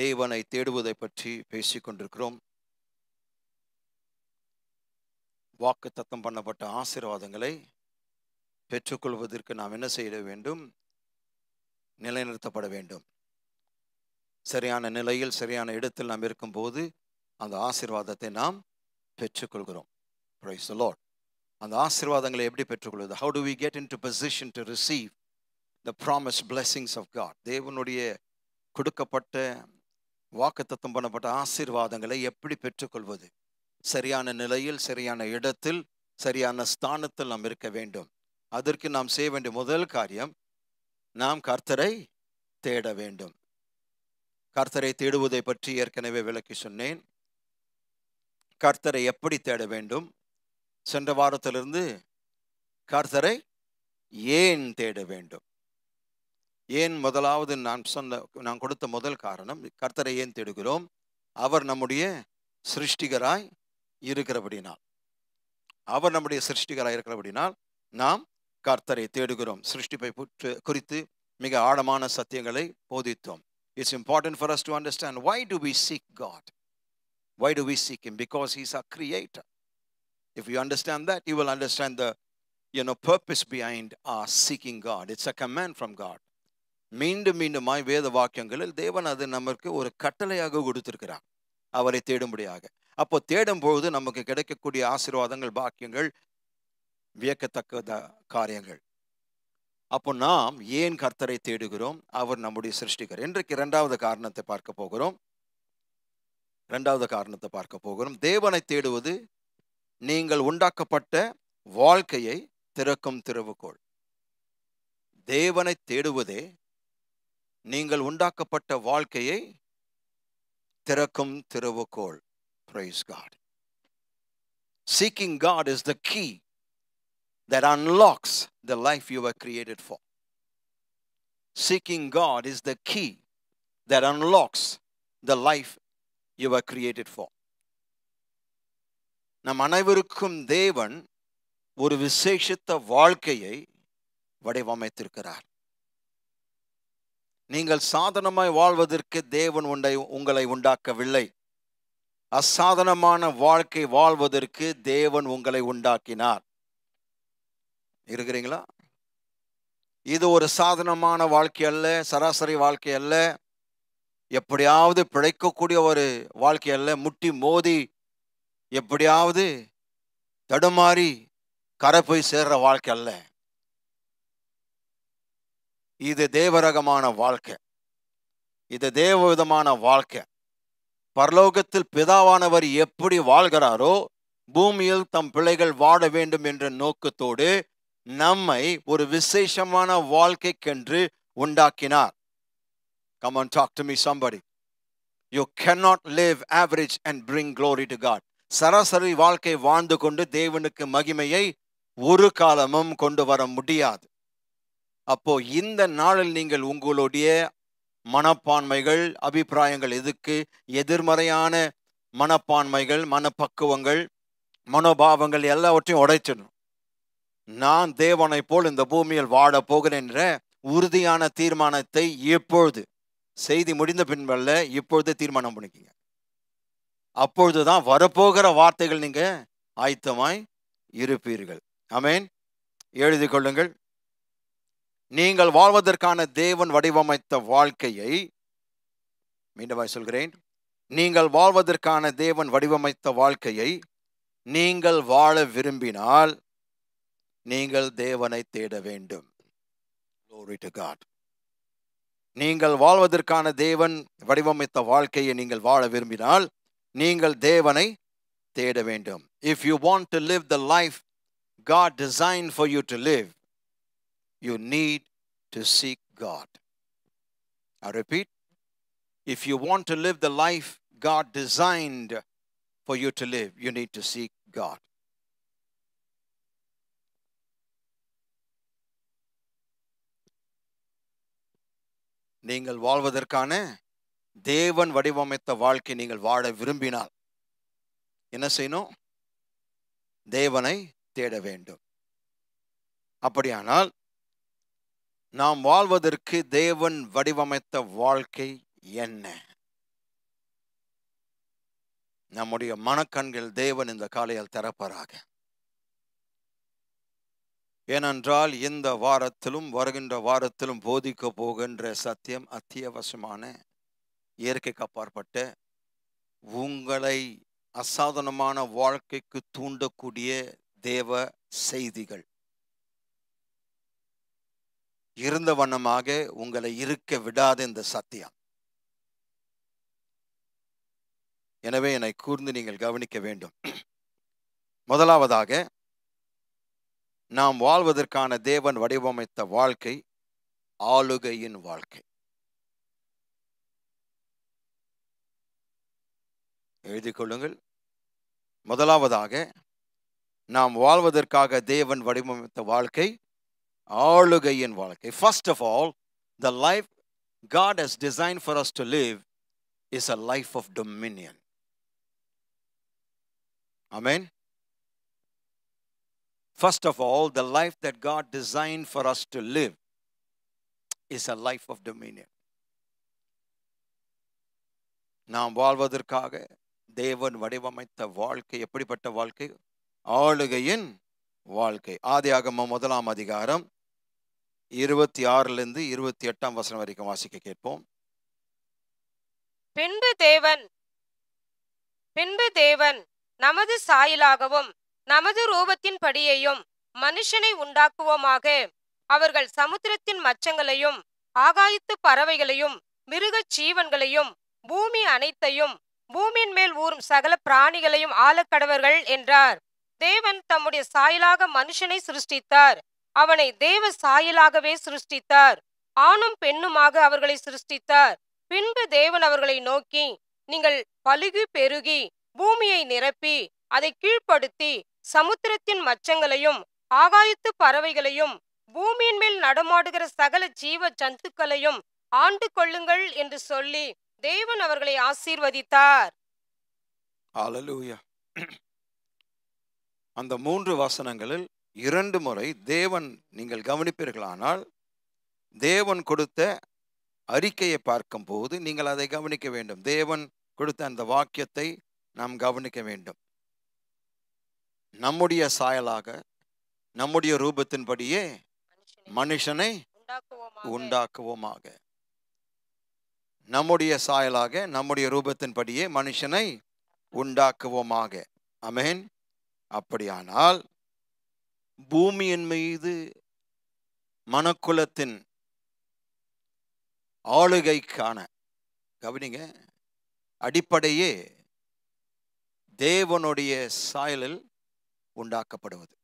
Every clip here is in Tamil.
தேவனை தேடுவதை பற்றி பேசிக்கொண்டிருக்கிறோம் வாக்கு தத்தம் பண்ணப்பட்ட ஆசீர்வாதங்களை பெற்றுக்கொள்வதற்கு நாம் என்ன செய்ய வேண்டும் நிலைநிறுத்தப்பட வேண்டும் சரியான நிலையில் சரியான இடத்தில் நாம் இருக்கும்போது அந்த ஆசீர்வாதத்தை நாம் பெற்றுக்கொள்கிறோம் ப்ரைஸ் லார்ட் அந்த ஆசீர்வாதங்களை எப்படி பெற்றுக்கொள்வது how to we get into position to receive the promise blessings of God தேவனுடைய கொடுக்கப்பட்ட வாக்குத்தத்தம் பண்ணப்பட்ட ஆசீர்வாதங்களை எப்படி பெற்றுக்கொள்வது சரியான நிலையில் சரியான இடத்தில் சரியான ஸ்தானத்தில் நாம் இருக்க வேண்டும் அதற்கு நாம் செய்ய வேண்டிய முதல் காரியம் நாம் கர்த்தரை தேட வேண்டும் கர்த்தரை தேடுவதை பற்றி ஏற்கனவே விளக்கி சொன்னேன் கர்த்தரை எப்படி தேட வேண்டும் சென்ற வாரத்திலிருந்து கர்த்தரை ஏன் தேட வேண்டும் ஏன் முதலாவது நான் சொன்ன நான் கொடுத்த முதல் காரணம் கர்த்தரை ஏன் தேடுகிறோம் அவர் நம்முடைய சிருஷ்டிகராய் இருக்கிறபடினால் அவர் நம்முடைய சிருஷ்டிகராய் இருக்கிறபடினால் நாம் கர்த்தரை தேடுகிறோம் சிருஷ்டிப்பை புற்று குறித்து மிக ஆழமான சத்தியங்களை போதித்தோம் it's important for us to understand why do we seek God why do we seek him because he's a creator if you understand that you will understand the you know, purpose behind our seeking God. It's a command from மீண்டும் மீண்டுமாய் வேத வாக்கியங்களில் தேவன் அது நமக்கு ஒரு கட்டளையாக கொடுத்திருக்கிறார் அவரை தேடும்படியாக அப்போ தேடும்பொழுது நமக்கு கிடைக்கக்கூடிய ஆசீர்வாதங்கள் பாக்கியங்கள் வியக்கத்தக்க காரியங்கள் அப்போ நாம் ஏன் கர்த்தரை தேடுகிறோம் அவர் நம்முடைய சிருஷ்டிகர் இன்றைக்கு இரண்டாவது காரணத்தை பார்க்க போகிறோம் இரண்டாவது காரணத்தை பார்க்க போகிறோம் தேவனை தேடுவது நீங்கள் உண்டாக்கப்பட்ட வாழ்க்கையை திறக்கும் திறவுகோள் தேவனை தேடுவதே நீங்கள் உண்டாக்கப்பட்ட வாழ்க்கையை திறக்கும் திறவுகோள் praise God. Seeking God is the key that unlocks the life you were created for. Seeking God is the key that unlocks the life you were created for. நம் அனைவருக்கும் தேவன் ஒரு விசேஷித்த வாழ்க்கையை வடிவமைத்திருக்கிறார் நீங்கள் சாதனமாய் வாழ்வதற்கு தேவன் உண்டை உங்களை உண்டாக்கவில்லை அசாதனமான வாழ்க்கை வாழ்வதற்கு தேவன் உங்களை உண்டாக்கினார் இருக்கிறீங்களா இது ஒரு சாதனமான வாழ்க்கை அல்ல சராசரி வாழ்க்கை அல்ல எப்படியாவது பிழைக்கக்கூடிய ஒரு வாழ்க்கை அல்ல முட்டி மோதி எப்படியாவது தடுமாறி கரை போய் சேர்ற வாழ்க்கை அல்ல இது தேவரகமான வாழ்க்கை இது தேவவிதமான வாழ்க்கை பரலோகத்தில் பிதாவானவர் எப்படி வாழ்கிறாரோ பூமியில் தம் பிள்ளைகள் வாழ வேண்டும் என்ற நோக்கத்தோடு நம்மை ஒரு விசேஷமான வாழ்க்கைக்கென்று உண்டாக்கினார் come on talk to me somebody you cannot live average and bring glory to God சராசரி வாழ்க்கை வாழ்ந்து கொண்டு தேவனுக்கு மகிமையை ஒரு காலமும் கொண்டு வர முடியாது அப்போ இந்த நாளில் நீங்கள் உங்களுடைய மனப்பான்மைகள் அபிப்பிராயங்கள் எதுக்கு எதிர்மறையான மனப்பான்மைகள் மனப்பக்குவங்கள் மனோபாவங்கள் எல்லாவற்றையும் உடைச்சிடணும் நான் தேவனை போல் இந்த பூமியில் வாட போகிறேன் என்ற உறுதியான தீர்மானத்தை எப்பொழுது செய்தி முடிந்த பின்பல்ல இப்பொழுது தீர்மானம் பண்ணிக்கிங்க அப்பொழுதுதான் வரப்போகிற வார்த்தைகள் நீங்க ஆயத்தமாய் இருப்பீர்கள் அமேன் எழுதி கொள்ளுங்கள் நீங்கள் வாழ்வதற்கான தேவன் வடிவமைத்த வாழ்க்கையை மீண்டும் சொல்கிறேன் நீங்கள் வாழ்வதற்கான தேவன் வடிவமைத்த வாழ்க்கையை நீங்கள் வாழ விரும்பினால் நீங்கள் தேவனை தேட வேண்டும் நீங்கள் வாழ்வதற்கான தேவன் வடிவமைத்த வாழ்க்கையை நீங்கள் வாழ விரும்பினால் நீங்கள் தேவனை தேட வேண்டும் if you want to live the life God design for you to live you need to seek God. I repeat, if you want to live the life God designed for you to live, you need to seek God. நீங்கள் வாழ்வதற்கான தேவன் வடிவமைத்த வாழ்க்கை நீங்கள் வாழ விரும்பினால் என்ன செய்யணும் தேவனை தேட வேண்டும் அப்படியானால் நாம் வாழ்வதற்கு தேவன் வடிவமைத்த வாழ்க்கை என்ன நம்முடைய மனக்கண்கள் தேவன் இந்த காலையில் திறப்பாராக ஏனென்றால் இந்த வாரத்திலும் வருகின்ற வாரத்திலும் போதிக்க போகின்ற சத்தியம் அத்தியாவசியமான இயற்கைக்கு அப்பாற்பட்ட உங்களை அசாதனமான வாழ்க்கைக்கு தூண்டக்கூடிய தேவ செய்திகள் இருந்த வண்ணமாக உங்களை இருக்க விடாத இந்த சத்தியம் எனவே என்னை கூர்ந்து நீங்கள் கவனிக்க வேண்டும் முதலாவதாக நாம் வாழ்வதற்கான தேவன் வடிவமைத்த வாழ்க்கை ஆளுகையின் வாழ்க்கை எழுதி கொள்ளுங்கள் முதலாவதாக நாம் வாழ்வதற்காக தேவன் வடிவமைத்த வாழ்க்கை ஆளுகையின் வாழ்க்கை first of all the life God has design for us to live is a life of dominion amen first of all the life that God design for us to live is a life of dominion நாம் வாழ்வதற்காக தேவன் வடிவமைத்த வாழ்க்கை எப்படிப்பட்ட வாழ்க்கை ஆளுகையின் வாழ்க்கை ஆதியாகம முதலாம் அதிகாரம் இருபத்தி ஆறுலேருந்து இருபத்தி எட்டாம் வசனம் வரைக்கும் வாசிக்க கேட்போம் பின்பு தேவன் பின்பு தேவன் நமது சாயலாகவும் நமது ரூபத்தின் படியையும் மனுஷனை உண்டாக்குவோமாக அவர்கள் சமுத்திரத்தின் மச்சங்களையும் ஆகாயத்து பறவைகளையும் மிருகச் ஜீவன்களையும் பூமி அனைத்தையும் பூமியின் மேல் ஊறும் சகல பிராணிகளையும் ஆளக்கடவர்கள் என்றார் தேவன் தம்முடைய சாயலாக மனுஷனை சிருஷ்டித்தார் அவனை தேவ சாயலாகவே சிருஷ்டித்தார் ஆணும் பெண்ணுமாக அவர்களை சிருஷ்டித்தார் பின்பு தேவன் அவர்களை நோக்கி நீங்கள் பழுகி பெருகி பூமியை நிரப்பி அதை கீழ்ப்படுத்தி சமுத்திரத்தின் மச்சங்களையும் ஆகாயத்து பறவைகளையும் பூமியின் மேல் நடமாடுகிற சகல ஜீவ ஜந்துக்களையும் ஆண்டு கொள்ளுங்கள் என்று சொல்லி தேவன் அவர்களை ஆசீர்வதித்தார் அந்த மூன்று வசனங்களில் இரண்டு முறை தேவன் நீங்கள் கவனிப்பீர்களானால் தேவன் கொடுத்த அறிக்கையை பார்க்கும் போது நீங்கள் அதை கவனிக்க வேண்டும் தேவன் கொடுத்த அந்த வாக்கியத்தை நாம் கவனிக்க வேண்டும் நம்முடைய சாயலாக நம்முடைய ரூபத்தின்படியே மனுஷனை உண்டாக்குவோமாக நம்முடைய சாயலாக நம்முடைய ரூபத்தின்படியே மனுஷனை உண்டாக்குவோமாக அமேன் அப்படியானால் பூமியின் மீது மனக்குலத்தின் ஆளுகைக்கான கவனிங்க அடிப்படையே தேவனுடைய சாயலில் உண்டாக்கப்படுவது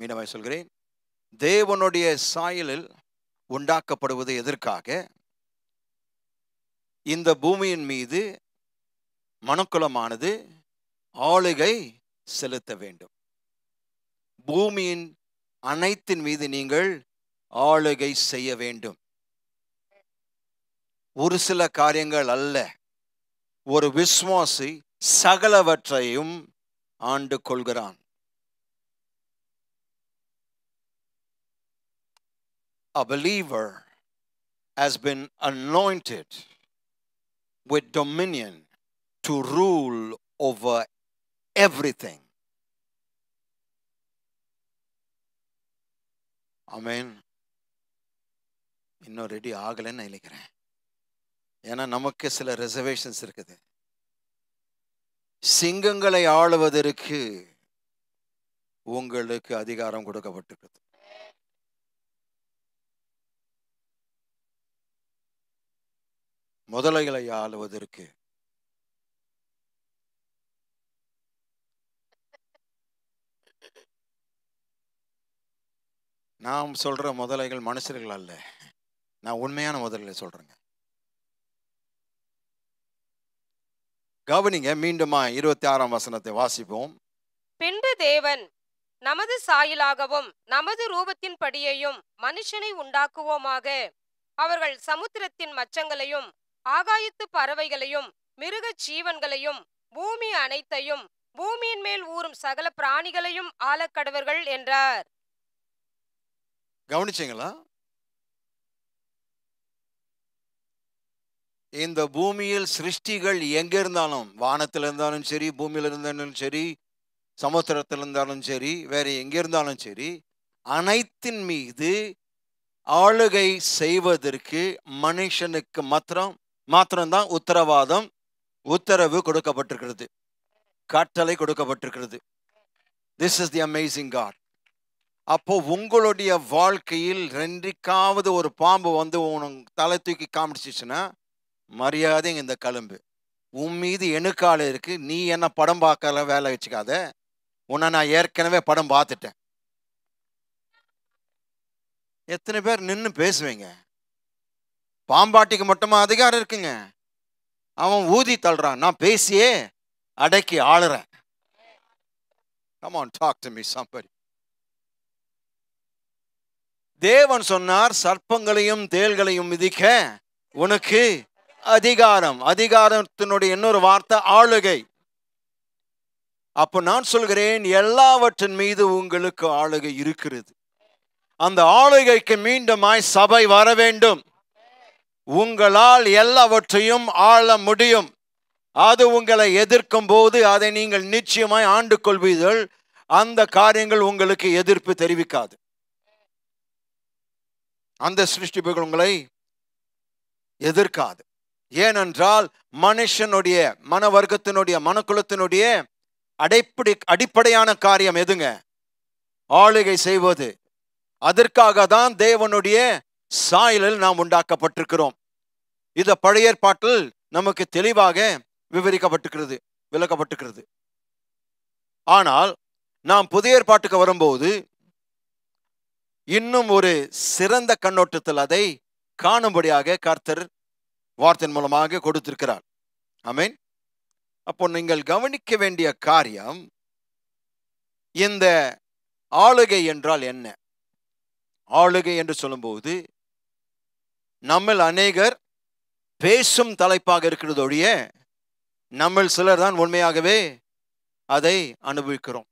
மீனவாய் சொல்கிறேன் தேவனுடைய சாயலில் உண்டாக்கப்படுவது எதற்காக இந்த பூமியின் மீது மனக்குலமானது ஆளுகை செலுத்த வேண்டும் பூமியின் அனைத்தின் மீது நீங்கள் ஆளுகை செய்ய வேண்டும் ஒரு சில காரியங்கள் அல்ல ஒரு விஸ்வாசி சகலவற்றையும் ஆண்டு கொள்கிறான் A believer has been anointed with dominion to rule over everything. அமேன் இன்னும் ரெடி ஆகலைன்னு நினைக்கிறேன் ஏன்னா நமக்கு சில ரிசர்வேஷன்ஸ் இருக்குது சிங்கங்களை ஆளுவதற்கு உங்களுக்கு அதிகாரம் கொடுக்கப்பட்டிருக்குது முதலைகளை ஆளுவதற்கு நாம் சொல்கிற முதலைகள் மனுஷர்கள் அல்ல நான் உண்மையான முதல்களை சொல்கிறேங்க கவனிங்க மீண்டுமா இருபத்தி ஆறாம் வசனத்தை வாசிப்போம் பின்பு தேவன் நமது சாயலாகவும் நமது ரூபத்தின் படியையும் மனுஷனை உண்டாக்குவோமாக அவர்கள் சமுத்திரத்தின் மச்சங்களையும் ஆகாயத்து பறவைகளையும் மிருக ஜீவன்களையும் பூமி அனைத்தையும் பூமியின் மேல் ஊறும் சகல பிராணிகளையும் ஆளக்கடவர்கள் என்றார் கவனிச்சிங்களா இந்த பூமியில் சிருஷ்டிகள் எங்கே இருந்தாலும் வானத்தில் இருந்தாலும் சரி பூமியில் இருந்தாலும் சரி சமுத்திரத்தில் இருந்தாலும் சரி வேற எங்கே இருந்தாலும் சரி அனைத்தின் மீது ஆளுகை செய்வதற்கு மனுஷனுக்கு மாத்திரம் மாத்திரம்தான் உத்தரவாதம் உத்தரவு கொடுக்கப்பட்டிருக்கிறது கட்டளை கொடுக்கப்பட்டிருக்கிறது this is the amazing God அப்போ உங்களுடைய வாழ்க்கையில் ரெண்டிக்காவது ஒரு பாம்பு வந்து உனக்கு தலை தூக்கி காமிச்சிச்சுன்னா மரியாதை இந்த கழும்பு உன் மீது எணுக்கால இருக்கு நீ என்ன படம் பார்க்கல வேலை வச்சுக்காத உன்னை நான் ஏற்கனவே படம் பார்த்துட்டேன் எத்தனை பேர் நின்று பேசுவீங்க பாம்பாட்டிக்கு மட்டுமா அதிகாரம் இருக்குங்க அவன் ஊதி தள்ளுறான் நான் பேசியே அடக்கி ஆளுறேன் come on talk to me somebody தேவன் சொன்னார் சர்ப்பங்களையும் தேள்களையும் மிதிக்க உனக்கு அதிகாரம் அதிகாரத்தினுடைய இன்னொரு வார்த்தை ஆளுகை அப்போ நான் சொல்கிறேன் எல்லாவற்றின் மீது உங்களுக்கு ஆளுகை இருக்கிறது அந்த ஆளுகைக்கு மீண்டுமாய் சபை வர வேண்டும் உங்களால் எல்லாவற்றையும் ஆள முடியும் அது உங்களை எதிர்க்கும் போது அதை நீங்கள் நிச்சயமாய் ஆண்டு கொள்வீர்கள் அந்த காரியங்கள் உங்களுக்கு எதிர்ப்பு தெரிவிக்காது அந்த சிருஷ்டிப்புகள் உங்களை எதிர்க்காது ஏனென்றால் மனுஷனுடைய மன வர்க்கத்தினுடைய மனக்குலத்தினுடைய அடைப்படி அடிப்படையான காரியம் எதுங்க ஆளுகை செய்வது அதற்காக தான் தேவனுடைய சாயலில் நாம் உண்டாக்கப்பட்டிருக்கிறோம் இத பழைய ஏற்பாட்டில் நமக்கு தெளிவாக விவரிக்கப்பட்டுக்கிறது விளக்கப்பட்டுக்கிறது ஆனால் நாம் புதிய ஏற்பாட்டுக்கு வரும்போது இன்னும் ஒரு சிறந்த கண்ணோட்டத்தில் அதை காணும்படியாக கர்த்தர் வார்த்தையின் மூலமாக கொடுத்திருக்கிறார் அமீன் அப்போ நீங்கள் கவனிக்க வேண்டிய காரியம் இந்த ஆளுகை என்றால் என்ன ஆளுகை என்று சொல்லும்போது நம்மள் அநேகர் பேசும் தலைப்பாக ஒழிய நம்ம சிலர் தான் உண்மையாகவே அதை அனுபவிக்கிறோம்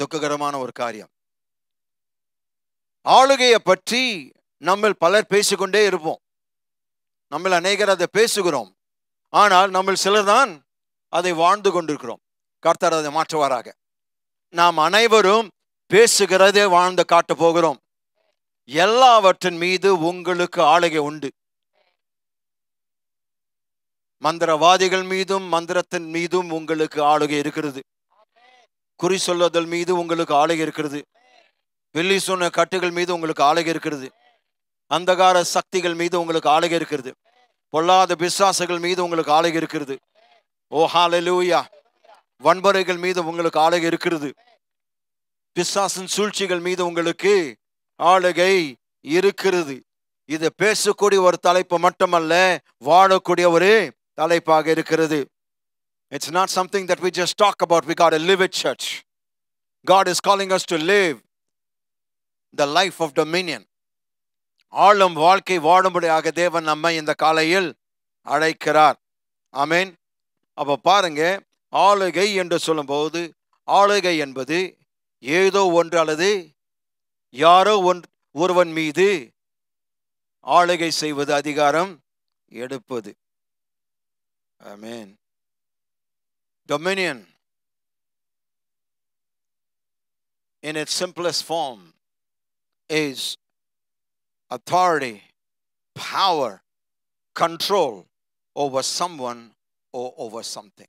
துக்ககரமான ஒரு காரியம் ஆளுகையை பற்றி நம்ம பலர் பேசிக்கொண்டே இருப்போம் நம்ம அநேகர் அதை பேசுகிறோம் ஆனால் நம்ம சிலர் தான் அதை வாழ்ந்து கொண்டிருக்கிறோம் கர்த்தர் அதை மாற்றுவாராக நாம் அனைவரும் பேசுகிறதே வாழ்ந்து காட்ட போகிறோம் எல்லாவற்றின் மீது உங்களுக்கு ஆளுகை உண்டு மந்திரவாதிகள் மீதும் மந்திரத்தின் மீதும் உங்களுக்கு ஆளுகை இருக்கிறது குறி சொல்லுதல் மீது உங்களுக்கு ஆளுகை இருக்கிறது வெள்ளி சொன்ன கட்டுகள் மீது உங்களுக்கு ஆளுகை இருக்கிறது அந்தகார சக்திகள் மீது உங்களுக்கு ஆளுகை இருக்கிறது பொல்லாத பிசாசுகள் மீது உங்களுக்கு ஆளுகை இருக்கிறது ஓ லூயா வன்பரைகள் மீது உங்களுக்கு ஆளுகை இருக்கிறது பிசாசின் சூழ்ச்சிகள் மீது உங்களுக்கு ஆளுகை இருக்கிறது இதை பேசக்கூடிய ஒரு தலைப்பு மட்டுமல்ல வாழக்கூடிய ஒரு தலைப்பாக இருக்கிறது it's not something that we just talk about we got live it church God is calling us to live the life of dominion ஆளும் வாழ்க்கை வாடும்படியாக தேவன் நம்மை இந்த காலையில் அழைக்கிறார் ஆமீன் அப்போ பாருங்க ஆளுகை என்று சொல்லும்போது ஆளுகை என்பது ஏதோ ஒன்று அல்லது யாரோ ஒன் ஒருவன் மீது ஆளுகை செய்வது அதிகாரம் எடுப்பது I mean dominion in it simplest form is authority, power, control over someone or over something.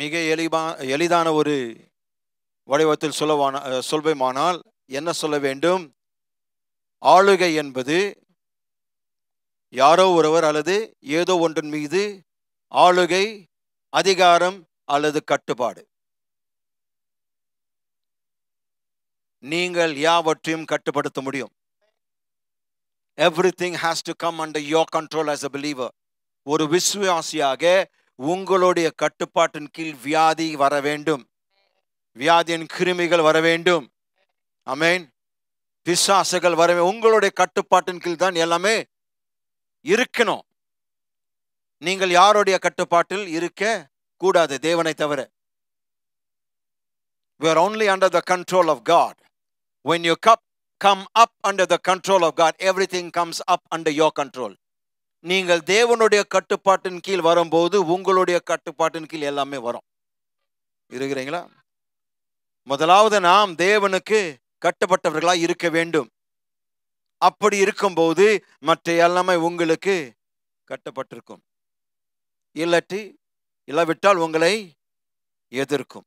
மிக எளிபா எளிதான ஒரு வடிவத்தில் சொல்லவான சொல்வேமானால் என்ன சொல்ல வேண்டும் ஆளுகை என்பது யாரோ ஒருவர் அல்லது ஏதோ ஒன்றின் மீது ஆளுகை அதிகாரம் அல்லது கட்டுப்பாடு நீங்கள் யாவற்றையும் கட்டுப்படுத்த முடியும் everything has to come under your control as a believer ஒரு விசுவாசியாக உங்களுடைய கட்டுப்பாட்டின் கீழ் வியாதி வர வேண்டும் வியாதியின் கிருமிகள் வர வேண்டும் அமேன் பிசாசுகள் வர உங்களுடைய கட்டுப்பாட்டின் கீழ் தான் எல்லாமே இருக்கணும் நீங்கள் யாருடைய கட்டுப்பாட்டில் இருக்க கூடாது தேவனை தவிர we are only under the control of God When you come up under the control of God, everything comes up under your control. நீங்கள் தேவனுடைய கட்டுப்பாட்டின் கீழ் வரும்போது உங்களுடைய கட்டுப்பாட்டின் கீழ் எல்லாமே வரும் இருக்கிறீங்களா முதலாவது நாம் தேவனுக்கு கட்டுப்பட்டவர்களாக இருக்க வேண்டும் அப்படி இருக்கும்போது மற்ற எல்லாமே உங்களுக்கு கட்டப்பட்டிருக்கும் இல்லாட்டி இல்லாவிட்டால் உங்களை எதிர்க்கும்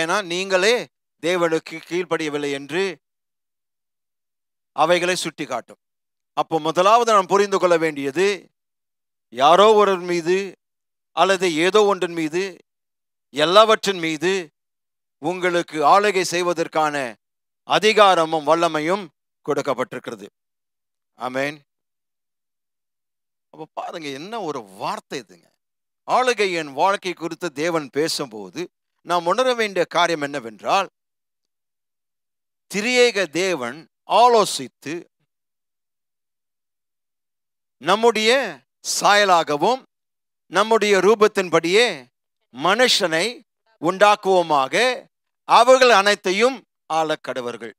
ஏன்னா நீங்களே தேவனுக்கு கீழ்ப்படியவில்லை என்று அவைகளை சுட்டி காட்டும் அப்போ முதலாவது நாம் புரிந்து கொள்ள வேண்டியது யாரோ ஒருவர் மீது அல்லது ஏதோ ஒன்றின் மீது எல்லாவற்றின் மீது உங்களுக்கு ஆளுகை செய்வதற்கான அதிகாரமும் வல்லமையும் கொடுக்கப்பட்டிருக்கிறது அமேன் அப்போ பாருங்க என்ன ஒரு வார்த்தை இதுங்க ஆளுகை என் வாழ்க்கை குறித்து தேவன் பேசும்போது நாம் உணர வேண்டிய காரியம் என்னவென்றால் திரியேக தேவன் ஆலோசித்து நம்முடைய சாயலாகவும் நம்முடைய ரூபத்தின்படியே மனுஷனை உண்டாக்குவோமாக அவர்கள் அனைத்தையும் ஆளக்கடவர்கள்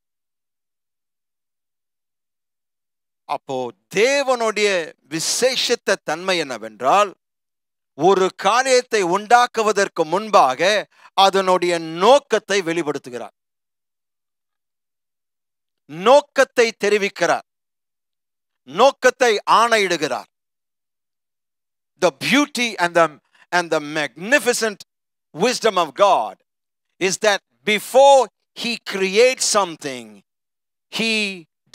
அப்போ தேவனுடைய விசேஷத்த தன்மை என்னவென்றால் ஒரு காரியத்தை உண்டாக்குவதற்கு முன்பாக அதனுடைய நோக்கத்தை வெளிப்படுத்துகிறார் நோக்கத்தை தெரிவிக்கிறார் நோக்கத்தை ஆணையிடுகிறார் the beauty and the, and the magnificent wisdom of God is that before He creates something, He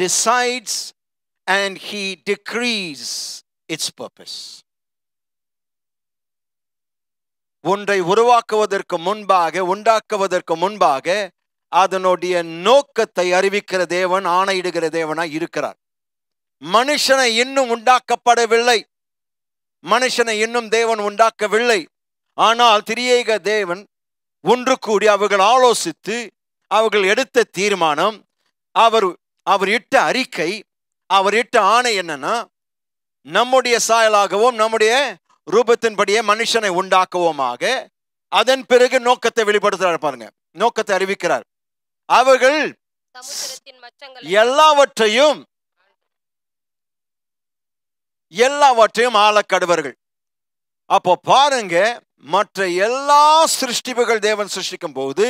decides and He decrees its purpose. ஒன்றை உருவாக்குவதற்கு முன்பாக உண்டாக்குவதற்கு முன்பாக அதனுடைய நோக்கத்தை அறிவிக்கிற தேவன் ஆணையிடுகிற தேவனா இருக்கிறார் மனுஷனை இன்னும் உண்டாக்கப்படவில்லை மனுஷனை இன்னும் தேவன் உண்டாக்கவில்லை ஆனால் திரியேக தேவன் ஒன்று கூடி அவர்கள் ஆலோசித்து அவர்கள் எடுத்த தீர்மானம் அவர் அவர் இட்ட அறிக்கை அவர் இட்ட ஆணை என்னன்னா நம்முடைய சாயலாகவும் நம்முடைய ரூபத்தின்படியே மனுஷனை உண்டாக்குவோமாக அதன் பிறகு நோக்கத்தை வெளிப்படுத்துறாரு பாருங்க நோக்கத்தை அறிவிக்கிறார் அவர்கள் எல்லாவற்றையும் எல்லாவற்றையும் ஆளக்கடுவர்கள் அப்போ பாருங்க மற்ற எல்லா சிருஷ்டிப்புகள் தேவன் சிருஷ்டிக்கும் போது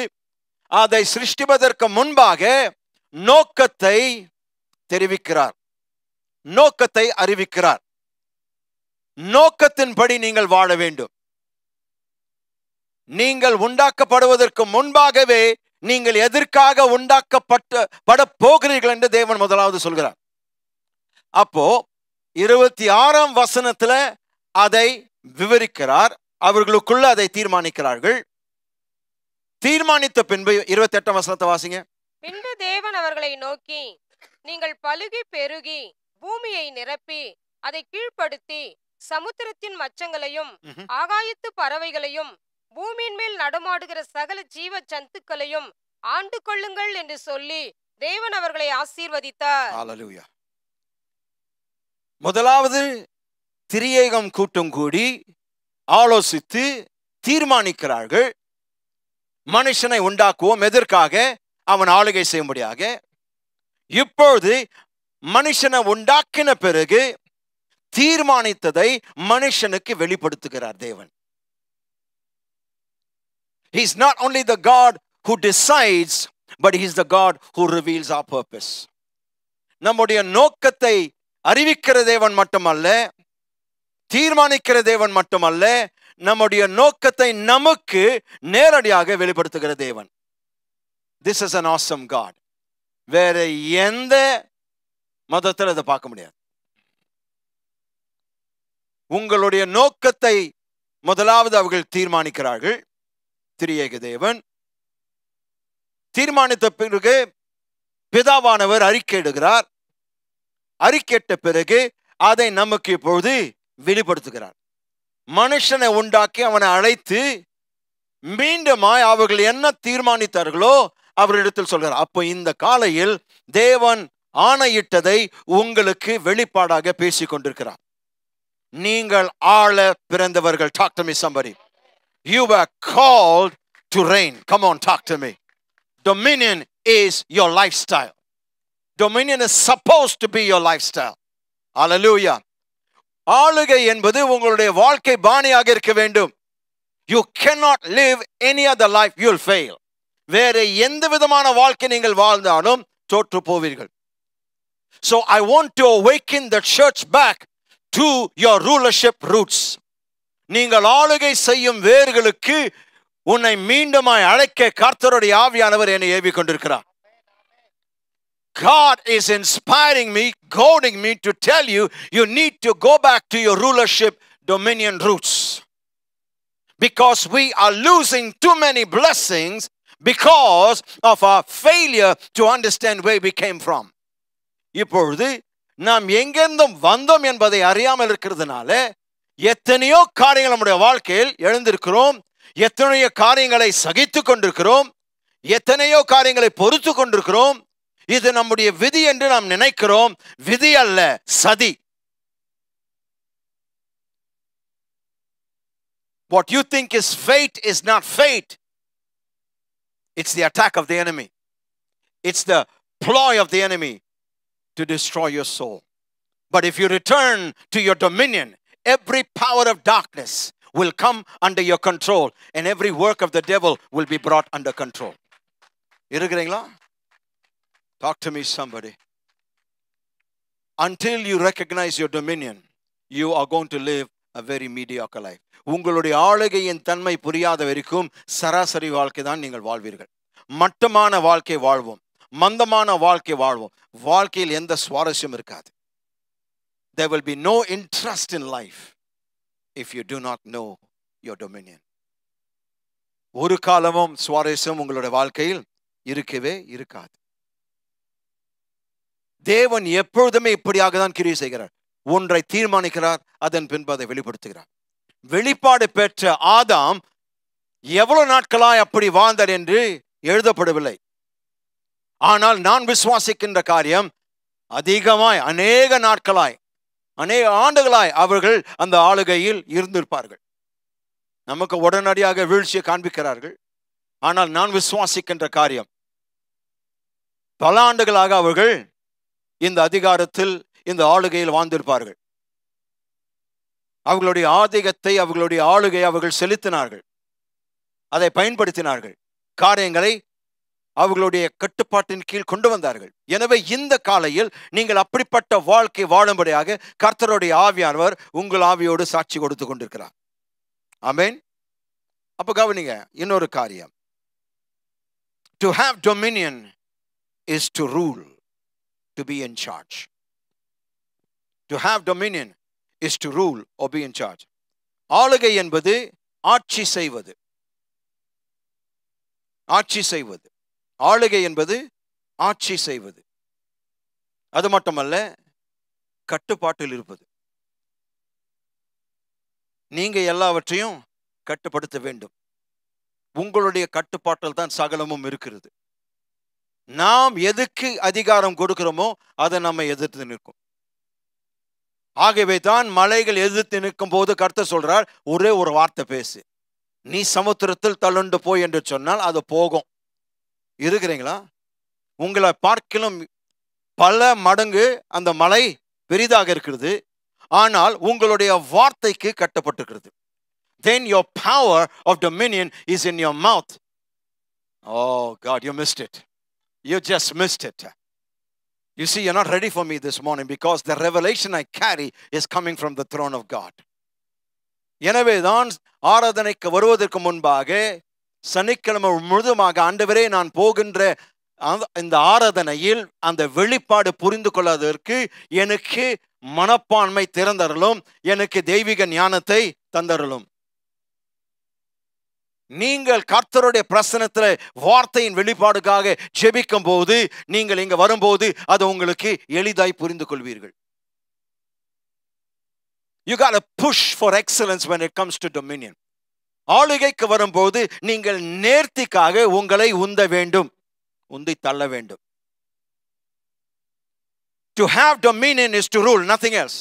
அதை சிருஷ்டிப்பதற்கு முன்பாக நோக்கத்தை தெரிவிக்கிறார் நோக்கத்தை அறிவிக்கிறார் நோக்கத்தின்படி நீங்கள் வாழ வேண்டும் நீங்கள் உண்டாக்கப்படுவதற்கு முன்பாகவே நீங்கள் எதற்காக உண்டாக்கப்பட்ட பட போகிறீர்கள் என்று தேவன் முதலாவது சொல்கிறார் அப்போ இருபத்தி ஆறாம் வசனத்துல அதை விவரிக்கிறார் அவர்களுக்குள்ள அதை தீர்மானிக்கிறார்கள் தீர்மானித்த பின்பு இருபத்தி எட்டாம் வசனத்தை வாசிங்க பின்பு தேவன் அவர்களை நோக்கி நீங்கள் பழுகி பெருகி பூமியை நிரப்பி அதை கீழ்ப்படுத்தி சமுத்திரத்தின் மச்சங்களையும் ஆகாயத்து பறவைகளையும் பூமியின் மேல் நடமாடுகிற சகல ஜீவ சந்துக்களையும் ஆண்டு கொள்ளுங்கள் என்று சொல்லி தேவன் அவர்களை ஆசீர்வதித்தார் முதலாவது திரியேகம் கூட்டம் கூடி ஆலோசித்து தீர்மானிக்கிறார்கள் மனுஷனை உண்டாக்குவோம் எதற்காக அவன் ஆளுகை செய்யும்படியாக இப்பொழுது மனுஷனை உண்டாக்கின பிறகு தீர்மானித்ததை மனுஷனுக்கு வெளிப்படுத்துகிறார் தேவன் He's not only the God who decides, but He's the God who reveals our purpose. நம்முடைய நோக்கத்தை அறிவிக்கிற தேவன் மட்டுமல்ல தீர்மானிக்கிற தேவன் மட்டுமல்ல நம்முடைய நோக்கத்தை நமக்கு நேரடியாக வெளிப்படுத்துகிற தேவன் this is an awesome God வேற எந்த மதத்தில் இதை பார்க்க முடியாது உங்களுடைய நோக்கத்தை முதலாவது அவர்கள் தீர்மானிக்கிறார்கள் திரியேக தேவன் தீர்மானித்த பிறகு பிதாவானவர் அறிக்கையிடுகிறார் அறிக்கையிட்ட பிறகு அதை நமக்கு இப்பொழுது வெளிப்படுத்துகிறார் மனுஷனை உண்டாக்கி அவனை அழைத்து மீண்டுமாய் அவர்கள் என்ன தீர்மானித்தார்களோ அவரிடத்தில் சொல்கிறார் அப்போ இந்த காலையில் தேவன் ஆணையிட்டதை உங்களுக்கு வெளிப்பாடாக பேசிக் கொண்டிருக்கிறார் நீங்கள் ஆள பிறந்தவர்கள் doctor miss You were called to reign. Come on, talk to me. Dominion is your lifestyle. Dominion is supposed to be your lifestyle. Hallelujah. ஆளுகை என்பது உங்களுடைய வாழ்க்கை பாணியாக இருக்க வேண்டும் you cannot live any other life you'll fail வேற எந்த விதமான வாழ்க்கை நீங்கள் வாழ்ந்தாலும் தோற்று போவீர்கள் so I want to wake in the church back to your rulership roots நீங்கள் ஆளுகை செய்யும் வேர்களுக்கு உன்னை மீண்டுமாய் அழைக்க கர்த்தருடைய ஆவியானவர் என்னை ஏவி கொண்டிருக்கிறார் God is inspiring me, goading me to tell you, you need to go back to your rulership dominion roots. Because we are losing too many blessings because of our failure to understand where we came from. இப்பொழுது நாம் எங்கிருந்தும் வந்தோம் என்பதை அறியாமல் இருக்கிறதுனால எத்தனையோ காரியங்கள் நம்முடைய வாழ்க்கையில் எழுந்திருக்கிறோம் எத்தனையோ காரியங்களை சகித்து கொண்டிருக்கிறோம் எத்தனையோ காரியங்களை பொறுத்து கொண்டிருக்கிறோம் இது நம்முடைய விதி என்று நாம் நினைக்கிறோம் விதி அல்ல சதி what you think is fate is not fate it's the attack of the enemy it's the of of the enemy to destroy your soul. But if you return to your Every power of darkness will come under your control, and every work of the devil will be brought under control. இருக்கிறீங்களா Talk to me, somebody. Until you recognize your dominion, you are going to live a very mediocre life. உங்களுடைய ஆளுகையின் தன்மை புரியாத வரைக்கும் சராசரி வாழ்க்கை தான் நீங்கள் வாழ்வீர்கள் மட்டமான வாழ்க்கை வாழ்வோம் மந்தமான வாழ்க்கை வாழ்வோம் வாழ்க்கையில் எந்த சுவாரஸ்யம் இருக்காது There will be no interest in life if you do not know your dominion. ஒரு காலமும் சுவாரஸ்யம் உங்களோட வாழ்க்கையில் இருக்கவே இருக்காது தேவன் எப்பொழுதுமே இப்படியாக தான் கிரியை செய்கிறார் ஒன்றை தீர்மானிக்கிறார் அதன் பின்பு அதை வெளிப்படுத்துகிறார் வெளிப்பாடு பெற்ற ஆதாம் எவ்வளவு நாட்களாய் அப்படி வாழ்ந்தார் என்று எழுதப்படவில்லை ஆனால் நான் விசுவாசிக்கின்ற காரியம் அதிகமாய் அநேக நாட்களாய் அநேக ஆண்டுகளாய் அவர்கள் அந்த ஆளுகையில் இருந்திருப்பார்கள் நமக்கு உடனடியாக வீழ்ச்சியை காண்பிக்கிறார்கள் ஆனால் நான் விசுவாசிக்கின்ற காரியம் பல ஆண்டுகளாக அவர்கள் இந்த அதிகாரத்தில் இந்த ஆளுகையில் வாழ்ந்திருப்பார்கள் அவர்களுடைய ஆதிகத்தை அவர்களுடைய ஆளுகையை அவர்கள் செலுத்தினார்கள் அதை பயன்படுத்தினார்கள் காரியங்களை அவர்களுடைய கட்டுப்பாட்டின் கீழ் கொண்டு வந்தார்கள் எனவே இந்த காலையில் நீங்கள் அப்படிப்பட்ட வாழ்க்கை வாழும்படியாக கர்த்தருடைய ஆவியானவர் உங்கள் ஆவியோடு சாட்சி கொடுத்து கொண்டிருக்கிறார் அமேன் அப்போ கவனிங்க இன்னொரு காரியம் to have dominion is to rule to be in charge to have dominion is to rule or be in charge ஆளுகை என்பது ஆட்சி செய்வது ஆட்சி செய்வது ஆளுகை என்பது ஆட்சி செய்வது அது மட்டுமல்ல கட்டுப்பாட்டில் இருப்பது நீங்க எல்லாவற்றையும் கட்டுப்படுத்த வேண்டும் உங்களுடைய கட்டுப்பாட்டில் தான் சகலமும் இருக்கிறது நாம் எதுக்கு அதிகாரம் கொடுக்கிறோமோ அதை நம்ம எதிர்த்து நிற்கும் ஆகவே தான் மலைகள் எதிர்த்து நிற்கும் போது கருத்தை சொல்றார் ஒரே ஒரு வார்த்தை பேசு நீ சமுத்திரத்தில் தள்ளுண்டு போய் என்று சொன்னால் அது போகும் இருக்கிறீங்களா உங்களை பார்க்கலும் பல மடங்கு அந்த மலை பெரிதாக இருக்கிறது ஆனால் உங்களுடைய வார்த்தைக்கு கட்டப்பட்டிருக்கிறது then your power of minion is in your mouth oh God you missed it you just missed it you see you not ready for me this morning because the revelation I carry is coming from the throne of God எனவே தான் ஆராதனைக்கு வருவதற்கு முன்பாக சனிக்கிழமை முழுதுமாக ஆண்டவரே நான் போகின்ற இந்த ஆராதனையில் அந்த வெளிப்பாடு புரிந்து கொள்வதற்கு எனக்கு மனப்பான்மை திறந்தருளும் எனக்கு தெய்வீக ஞானத்தை தந்தருளும் நீங்கள் கர்த்தருடைய பிரசனத்தில் வார்த்தையின் வெளிப்பாடுக்காக ஜெபிக்கும் போது நீங்கள் இங்கே வரும்போது அது உங்களுக்கு எளிதாய் புரிந்து கொள்வீர்கள் you got push for excellence when it comes to dominion ஆளுகைக்கு வரும்போது நீங்கள் நேர்த்திக்காக உங்களை உந்த வேண்டும் உந்தி தள்ள வேண்டும் to have dominion is to rule nothing else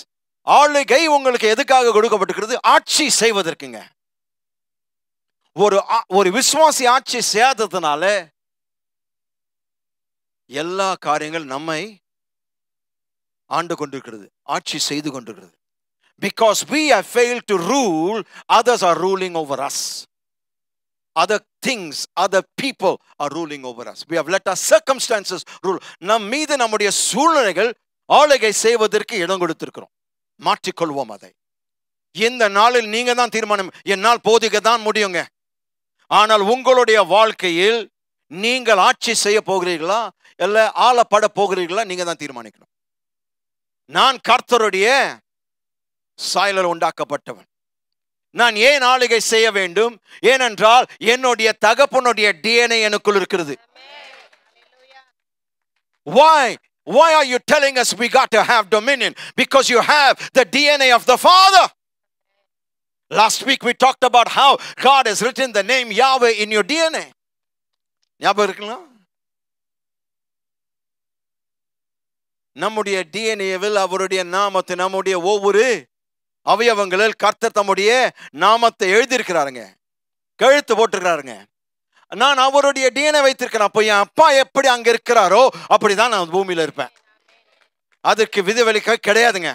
ஆளுகை உங்களுக்கு எதுக்காக கொடுக்கப்பட்டிருக்கிறது ஆட்சி செய்வதற்குங்க ஒரு ஒரு விசுவாசி ஆட்சி செய்யாததுனால எல்லா காரியங்கள் நம்மை ஆண்டு கொண்டிருக்கிறது ஆட்சி செய்து கொண்டிருக்கிறது Because we have failed to rule, others are ruling over us. Other things, other people are ruling over us. We have let our circumstances rule. நம் மீது நம்முடைய சூழ்நிலைகள் ஆளுகை செய்வதற்கு இடம் கொடுத்திருக்கிறோம் மாற்றிக்கொள்வோம் அதை இந்த நாளில் நீங்க தான் தீர்மானம் என்னால் போதிக்க தான் முடியுங்க ஆனால் உங்களுடைய வாழ்க்கையில் நீங்கள் ஆட்சி செய்ய போகிறீர்களா இல்லை ஆளப்பட போகிறீர்களா நீங்க தான் தீர்மானிக்கணும் நான் கர்த்தருடைய சாயலர் உண்டாக்கப்பட்டவன் நான் ஏன் ஆளுகை செய்ய வேண்டும் ஏனென்றால் என்னுடைய தகப்பனுடைய டிஎன்ஏ எனக்குள் இருக்கிறது Why? Why are you telling us we got to have dominion? Because you have the DNA of the Father. Last week we talked about how God has written the name Yahweh in your DNA. ஞாபகம் இருக்குங்களா நம்முடைய டிஎன்ஏவில் அவருடைய நாமத்தை நம்முடைய ஒவ்வொரு அவயவங்களில் கர்த்தர் தம்முடைய நாமத்தை எழுதியிருக்கிறாருங்க கழுத்து போட்டிருக்கிறாருங்க நான் அவருடைய டிஎன்ஏ வைத்திருக்கிறேன் அப்போ என் அப்பா எப்படி அங்கே இருக்கிறாரோ அப்படி தான் நான் பூமியில் இருப்பேன் விதி விதிவிலக்க கிடையாதுங்க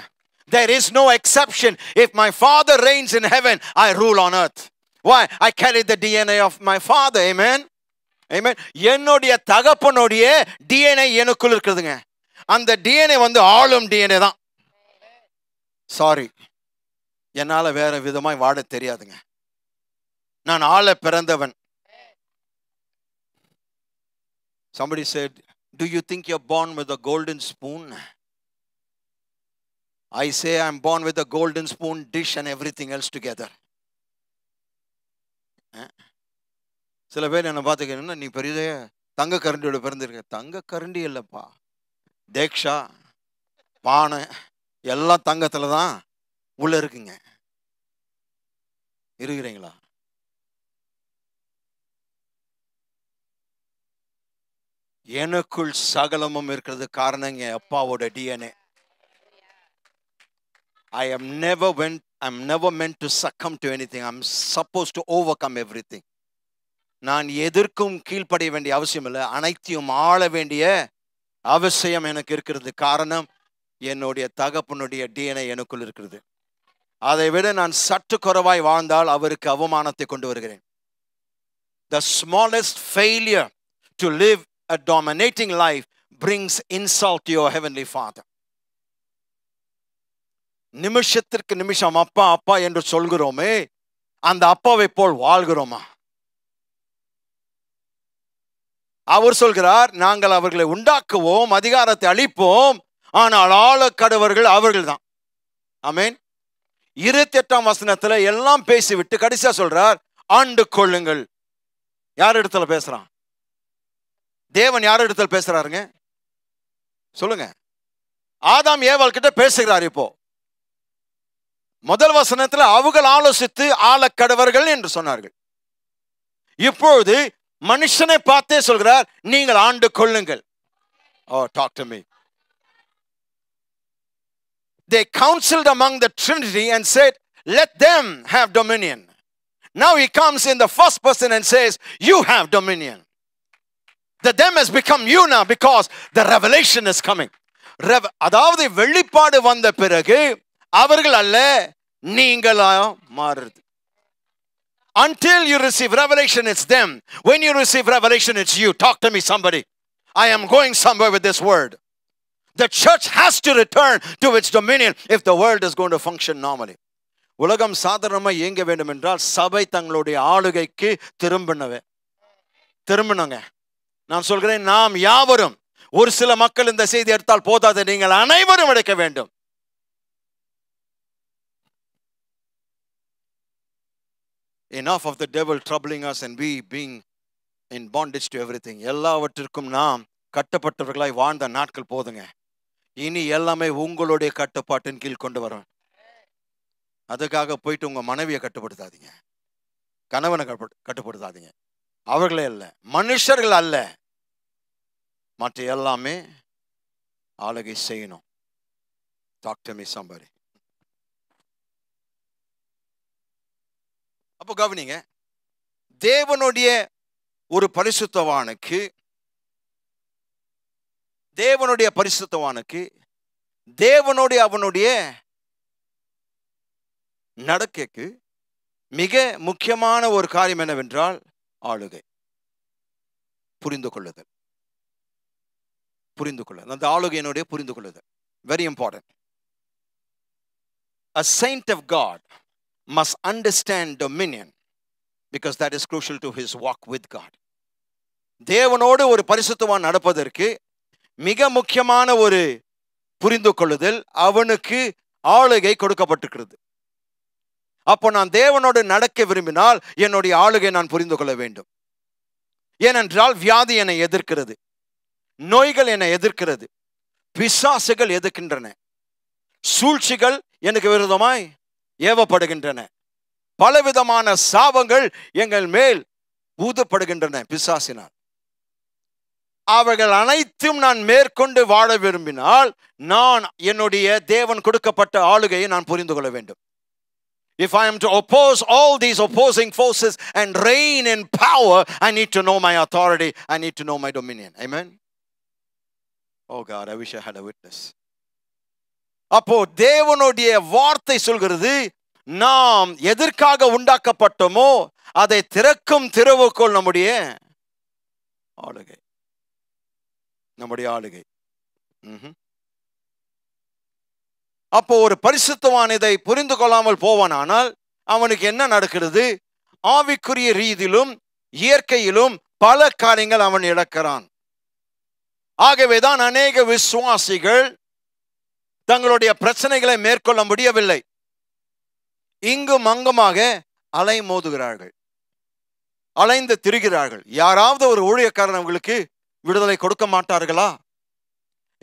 there is no exception if my father reigns in heaven I rule on earth why I carry the DNA of my father I amen என்னுடைய தகப்பனுடைய டிஎன்ஏ எனக்குள் இருக்கிறதுங்க அந்த டிஎன்ஏ வந்து ஆளும் டிஎன்ஏ தான் சாரி என்னால் வேற விதமாய் வாட தெரியாதுங்க நான் ஆள பிறந்தவன் somebody said to you think you born with a golden spoon I say I am born with a golden spoon dish and everything else together சில பேர் என்னை பார்த்துக்கணும்னா நீ பெரிய தங்க கரண்டியோட பிறந்திருக்க தங்க கரண்டி இல்லைப்பா தேக்ஷா பானை எல்லாம் தங்கத்தில் தான் உள்ள இருக்குங்க இருக்கிறீங்களா எனக்குள் சகலமும் இருக்கிறது காரணங்க அப்பாவோட DNA I am never when I am never meant to succumb to anything I am suppose to overcome everything நான் எதற்கும் கீழ்ப்படைய வேண்டிய அவசியம் இல்லை அனைத்தையும் ஆள வேண்டிய அவசியம் எனக்கு இருக்கிறது காரணம் என்னுடைய தகப்பனுடைய டிஎன்ஏ எனக்குள் இருக்கிறது அதை விட நான் சற்று குறைவாய் வாழ்ந்தால் அவருக்கு அவமானத்தை கொண்டு வருகிறேன் the smallest failure to live a dominating life brings insult your heavenly father நிமிஷத்திற்கு நிமிஷம் அப்பா அப்பா என்று சொல்கிறோமே அந்த அப்பாவை போல் வாழ்கிறோமா அவர் சொல்கிறார் நாங்கள் அவர்களை உண்டாக்குவோம் அதிகாரத்தை அளிப்போம் ஆனால் ஆள அவர்கள் தான் ஆமேன் இருபத்தி எட்டாம் வசனத்துல எல்லாம் பேசிவிட்டு கடைசியா சொல்றார் ஆண்டு கொள்ளுங்கள் யார் இடத்துல பேசுறான் தேவன் யார் இடத்துல பேசுறாருங்க சொல்லுங்க ஆதாம் ஏவாள் கிட்ட பேசுகிறார் இப்போ முதல் வசனத்தில் அவர்கள் ஆலோசித்து ஆளக்கடவர்கள் என்று சொன்னார்கள் இப்பொழுது மனுஷனை பார்த்தே சொல்கிறார் நீங்கள் ஆண்டு கொள்ளுங்கள் oh doctor me they counseled among the Trinity and said, Let them have dominion. Now he comes in the first person and says, You have dominion. The them has become you now because the revelation is coming. அதாவது வெளிப்பாடு வந்த பிறகு அவர்கள் அல்ல நீங்களா மாறுது Until you receive revelation, it's them. When you receive revelation, it's you. Talk to me, somebody. I am going somewhere with this word. The church has to return to its dominion if the world is going to function normally. உலகம் சாதாரணமாக இயங்க வேண்டும் என்றால் சபை தங்களுடைய ஆளுகைக்கு திரும்பினவே திரும்பினங்க நான் சொல்கிறேன் நாம் யாவரும் ஒரு சில மக்கள் இந்த செய்தி எடுத்தால் போதாது நீங்கள் அனைவரும் எடுக்க வேண்டும் enough of the devil troubling us and we being in bondage to everything எல்லாவற்றிற்கும் நாம் கட்டப்பட்டவர்களாய் வாழ்ந்த நாட்கள் போதுங்க இனி எல்லாமே உங்களுடைய கட்டுப்பாட்டின் கீழ் கொண்டு வரணும் அதுக்காக போயிட்டு உங்கள் மனைவியை கட்டுப்படுத்தாதீங்க கணவனை கட்டுப்படுத்தாதீங்க அவர்களே அல்ல மனுஷர்கள் அல்ல மற்ற எல்லாமே ஆளுகை செய்யணும் டாக்டர் மீ சம்பாரி அப்போ கவனிங்க தேவனுடைய ஒரு பரிசுத்தவானுக்கு தேவனுடைய பரிசுத்தவானுக்கு தேவனுடைய அவனுடைய நடக்கைக்கு மிக முக்கியமான ஒரு காரியம் என்னவென்றால் ஆளுகை புரிந்து கொள்ளுதல் புரிந்து கொள்ளுதல் அந்த ஆளுகையினுடைய புரிந்து கொள்ளுதல் very important a of God must understand dominion because that is crucial to his walk with God தேவனோடு ஒரு பரிசுத்தவான் நடப்பதற்கு மிக முக்கியமான ஒரு புரிந்து கொள்ளுதல் அவனுக்கு ஆளுகை கொடுக்கப்பட்டிருக்கிறது அப்போ நான் தேவனோடு நடக்க விரும்பினால் என்னுடைய ஆளுகை நான் புரிந்து கொள்ள வேண்டும் ஏனென்றால் வியாதி என்னை எதிர்க்கிறது நோய்கள் என்னை எதிர்க்கிறது பிசாசுகள் எதிர்க்கின்றன சூழ்ச்சிகள் எனக்கு விரோதமாய் ஏவப்படுகின்றன பலவிதமான சாபங்கள் எங்கள் மேல் ஊதப்படுகின்றன பிசாசினால் அவர்கள் அனைத்தும் நான் மேற்கொண்டு வாழ விரும்பினால் நான் என்னுடைய தேவன் கொடுக்கப்பட்ட ஆளுகையை நான் புரிந்து கொள்ள வேண்டும் If I am to oppose all these opposing forces and reign in power, I need to know my authority. I need to know my dominion. Amen. Oh God, I wish I had a witness. அப்போ தேவனுடைய வார்த்தை சொல்கிறது நாம் எதற்காக உண்டாக்கப்பட்டோமோ அதை திறக்கும் திறவுக்கோள் நம்முடைய ஆளுகை நம்முடைய ஆளுகை அப்போ ஒரு பரிசுத்தவான் இதை புரிந்து கொள்ளாமல் போவானானால் அவனுக்கு என்ன நடக்கிறது ஆவிக்குரிய ரீதியிலும் இயற்கையிலும் பல காரியங்கள் அவன் இழக்கிறான் ஆகவேதான் அநேக விசுவாசிகள் தங்களுடைய பிரச்சனைகளை மேற்கொள்ள முடியவில்லை இங்கும் அங்குமாக அலை மோதுகிறார்கள் அலைந்து திரிகிறார்கள் யாராவது ஒரு ஊழியக்காரன் அவங்களுக்கு விடுதலை கொடுக்க மாட்டார்களா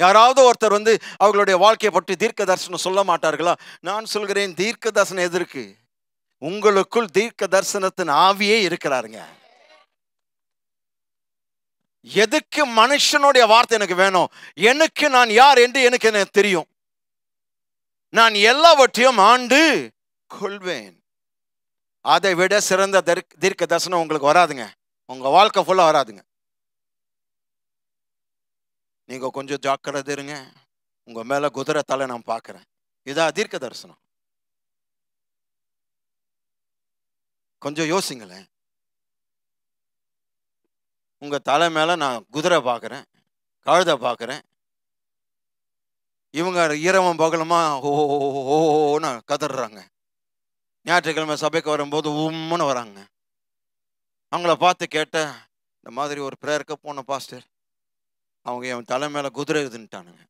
யாராவது ஒருத்தர் வந்து அவர்களுடைய வாழ்க்கையை பற்றி தீர்க்க தரிசனம் சொல்ல மாட்டார்களா நான் சொல்கிறேன் தீர்க்க தரிசனம் எதிர்க்கு உங்களுக்குள் தீர்க்க தரிசனத்தின் ஆவியே இருக்கிறாருங்க எதுக்கு மனுஷனுடைய வார்த்தை எனக்கு வேணும் எனக்கு நான் யார் என்று எனக்கு என்ன தெரியும் நான் எல்லாவற்றையும் ஆண்டு கொள்வேன் அதை விட சிறந்த தீர்க்க தரிசனம் உங்களுக்கு வராதுங்க உங்கள் வாழ்க்கை ஃபுல்லாக வராதுங்க நீங்கள் கொஞ்சம் ஜாக்கிரதை இருங்க உங்கள் மேலே குதிரை தலை நான் பார்க்குறேன் இதான் தீர்க்க தரிசனம் கொஞ்சம் யோசிங்களேன் உங்கள் தலை மேலே நான் குதிரை பார்க்குறேன் கழுதை பார்க்குறேன் இவங்க ஈரவம் பகலமாக ஓஹோன்னு கதறாங்க ஞாயிற்றுக்கிழமை சபைக்கு வரும்போது உம்முன்னு வராங்க அவங்கள பார்த்து கேட்டேன் இந்த மாதிரி ஒரு ப்ரேயருக்கு போன பாஸ்டர் அவங்க என் தலை மேலே குதிரை இருந்துட்டானுங்க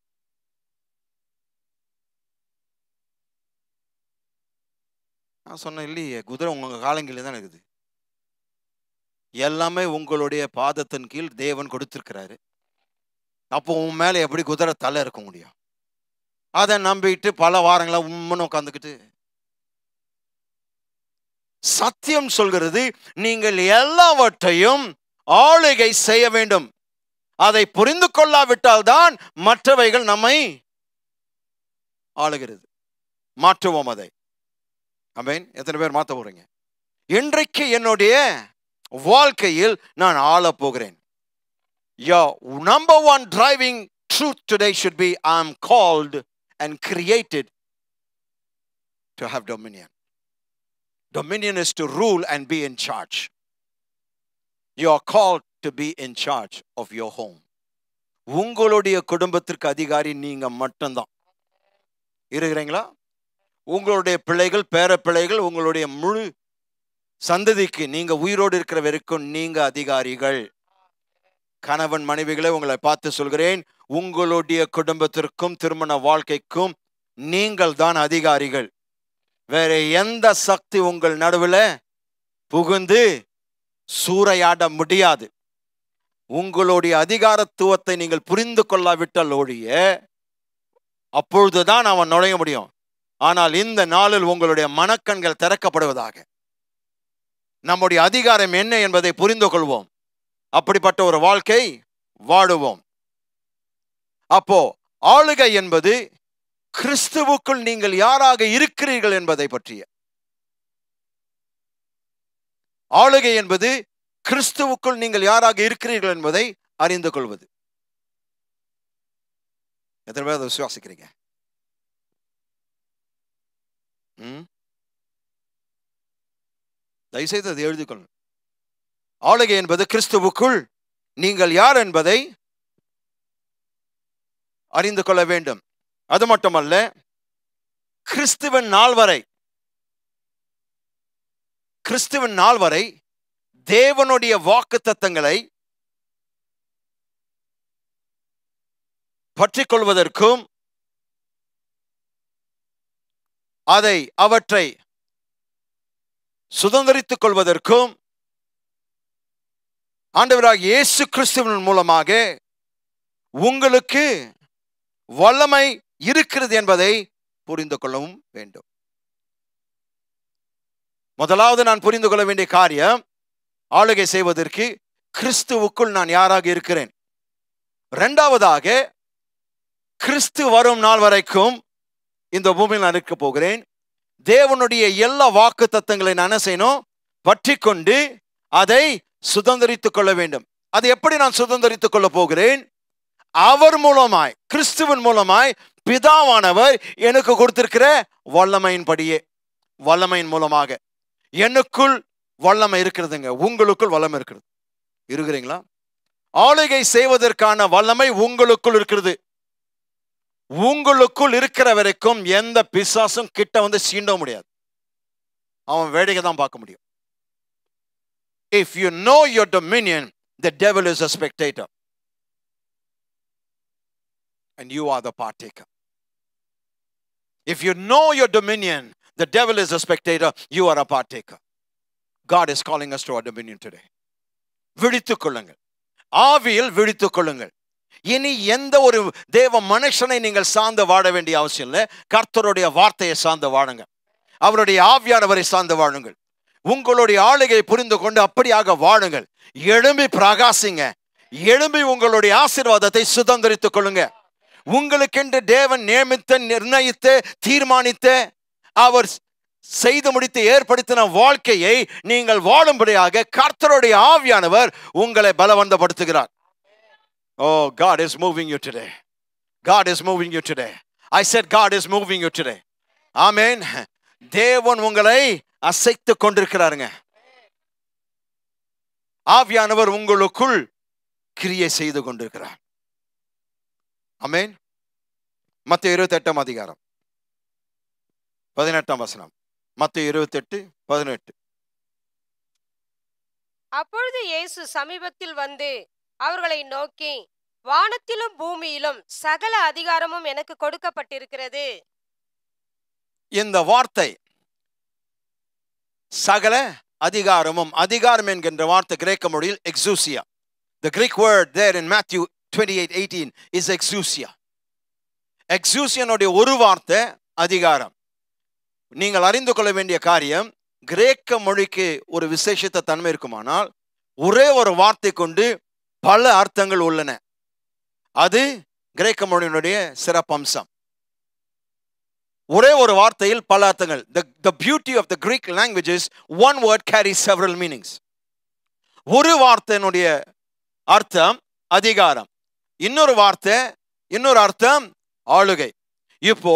நான் சொன்னேன் இல்லையே குதிரை உங்கள் காலங்களில் தான் இருக்குது எல்லாமே உங்களுடைய பாதத்தின் கீழ் தேவன் கொடுத்துருக்கிறாரு அப்போ உன் மேலே எப்படி குதிரை தலை இருக்க முடியும் அதை நம்பிட்டு பல வாரங்களாக உண்மைன்னு உட்காந்துக்கிட்டு சத்தியம் சொல்கிறது நீங்கள் எல்லாவற்றையும் ஆளுகை செய்ய வேண்டும் அதை புரிந்து கொள்ளாவிட்டால் தான் மற்றவைகள் நம்மை ஆளுகிறது மாற்றுவோம் அதை அமீன் எத்தனை பேர் மாற்ற போறீங்க இன்றைக்கு என்னுடைய வாழ்க்கையில் நான் ஆள போகிறேன் your number one driving truth today should be I am called and created to have dominion Dominion is to rule and be in charge. You are called to be in charge of your home உங்களுடைய குடும்பத்திற்கு அதிகாரி நீங்கள் மட்டும்தான் இருக்கிறீங்களா உங்களுடைய பிள்ளைகள் பேர பிள்ளைகள் உங்களுடைய முழு சந்ததிக்கு நீங்கள் உயிரோடு இருக்கிற வரைக்கும் நீங்கள் அதிகாரிகள் கணவன் மனைவிகளை உங்களை பார்த்து சொல்கிறேன் உங்களுடைய குடும்பத்திற்கும் திருமண வாழ்க்கைக்கும் நீங்கள் தான் அதிகாரிகள் வேற எந்த சக்தி உங்கள் நடுவில் புகுந்து சூறையாட முடியாது உங்களுடைய அதிகாரத்துவத்தை நீங்கள் புரிந்து கொள்ளாவிட்டால் ஒழிய அப்பொழுதுதான் அவன் நுழைய முடியும் ஆனால் இந்த நாளில் உங்களுடைய மனக்கண்கள் திறக்கப்படுவதாக நம்முடைய அதிகாரம் என்ன என்பதை புரிந்து கொள்வோம் அப்படிப்பட்ட ஒரு வாழ்க்கை வாடுவோம் அப்போ ஆளுகை என்பது கிறிஸ்துவுக்குள் நீங்கள் யாராக இருக்கிறீர்கள் என்பதை பற்றிய ஆளுகை என்பது கிறிஸ்துவுக்குள் நீங்கள் யாராக இருக்கிறீர்கள் என்பதை அறிந்து கொள்வது எத்தனை பேர் அதை விசுவாசிக்கிறீங்க தயவுசெய்து அதை எழுதிக்கொள்ளும் ஆளுகை என்பது கிறிஸ்துவுக்குள் நீங்கள் யார் என்பதை அறிந்து கொள்ள வேண்டும் அது மட்டுமல்ல கிறிஸ்துவின் நாள் வரை கிறிஸ்துவின் நாள் வரை தேவனுடைய வாக்கு தத்தங்களை பற்றி கொள்வதற்கும் அதை அவற்றை சுதந்திரித்துக் கொள்வதற்கும் ஆண்டவராக இயேசு கிறிஸ்துவின் மூலமாக உங்களுக்கு வல்லமை இருக்கிறது என்பதை புரிந்து கொள்ளவும் வேண்டும் முதலாவது நான் புரிந்து கொள்ள வேண்டிய காரியம் ஆளுகை செய்வதற்கு கிறிஸ்துவுக்குள் நான் யாராக இருக்கிறேன் ரெண்டாவதாக கிறிஸ்து வரும் நாள் வரைக்கும் இந்த பூமியில் நான் இருக்க போகிறேன் தேவனுடைய எல்லா வாக்கு தத்தங்களை நான் என்ன செய்யணும் பற்றி கொண்டு அதை சுதந்திரித்துக் கொள்ள வேண்டும் அதை எப்படி நான் சுதந்திரித்துக் கொள்ள போகிறேன் அவர் மூலமாய் கிறிஸ்துவின் மூலமாய் பிதாவானவர் எனக்கு கொடுத்திருக்கிற வல்லமையின் படியே வல்லமையின் மூலமாக எனக்குள் வல்லமை இருக்கிறதுங்க உங்களுக்குள் வல்லமை இருக்கிறது இருக்கிறீங்களா ஆளுகை செய்வதற்கான வல்லமை உங்களுக்குள் இருக்கிறது உங்களுக்குள் இருக்கிற வரைக்கும் எந்த பிசாசும் கிட்ட வந்து சீண்ட முடியாது அவன் வேடிக்கை தான் பார்க்க முடியும் if you know your dominion the devil is a spectator and you are the partaker if you know your dominion the devil is a you are a partaker God is calling us to dominion today விழித்துக் கொள்ளுங்கள் ஆவியில் விழித்துக் கொள்ளுங்கள் இனி எந்த ஒரு தேவ மனுஷனை நீங்கள் சார்ந்து வாழ வேண்டிய அவசியம் இல்லை கர்த்தருடைய வார்த்தையை சார்ந்து வாழுங்க அவருடைய ஆவியானவரை சார்ந்து வாழுங்கள் உங்களுடைய ஆளுகை புரிந்து கொண்டு அப்படியாக வாழுங்கள் எழும்பி பிரகாசிங்க எழும்பி உங்களுடைய ஆசீர்வாதத்தை சுதந்திரித்துக் கொள்ளுங்க உங்களுக்கென்று தேவன் நியமித்த நிர்ணயித்து தீர்மானித்து அவர் செய்து முடித்து ஏற்படுத்தின வாழ்க்கையை நீங்கள் வாழும்படியாக கர்த்தருடைய ஆவியானவர் உங்களை பலவந்தப்படுத்துகிறார் oh God is moving you today God is moving you today I said God is moving you today ஆமேன் தேவன் உங்களை அசைத்து கொண்டிருக்கிறாருங்க ஆவியானவர் உங்களுக்குள் கிரியை செய்து கொண்டிருக்கிறார் ஆமேன் மத்திய இருபத்தி எட்டாம் அதிகாரம் பதினெட்டாம் வசனம் இருபத்தி எட்டு பதினெட்டு அப்பொழுது இயேசு சமீபத்தில் வந்து அவர்களை நோக்கி வானத்திலும் பூமியிலும் சகல அதிகாரமும் எனக்கு கொடுக்கப்பட்டிருக்கிறது இந்த வார்த்தை சகல அதிகாரமும் அதிகாரம் என்கின்ற வார்த்தை கிரேக்க மொழியில் எக்ஸூசியா the Greek word there in Matthew twenty eight eighteen is exousia எக்ஸூசியனுடைய ஒரு வார்த்தை அதிகாரம் நீங்கள் அறிந்து கொள்ள வேண்டிய காரியம் கிரேக்க மொழிக்கு ஒரு விசேஷத்த தன்மை இருக்குமானால் ஒரே ஒரு வார்த்தை கொண்டு பல அர்த்தங்கள் உள்ளன அது கிரேக்க மொழியினுடைய சிறப்பம்சம் ஒரே ஒரு வார்த்தையில் பல அர்த்தங்கள் the the beauty of the Greek language is one word carry several meanings ஒரு வார்த்தையினுடைய அர்த்தம் அதிகாரம் இன்னொரு வார்த்தை இன்னொரு அர்த்தம் ஆளுகை இப்போ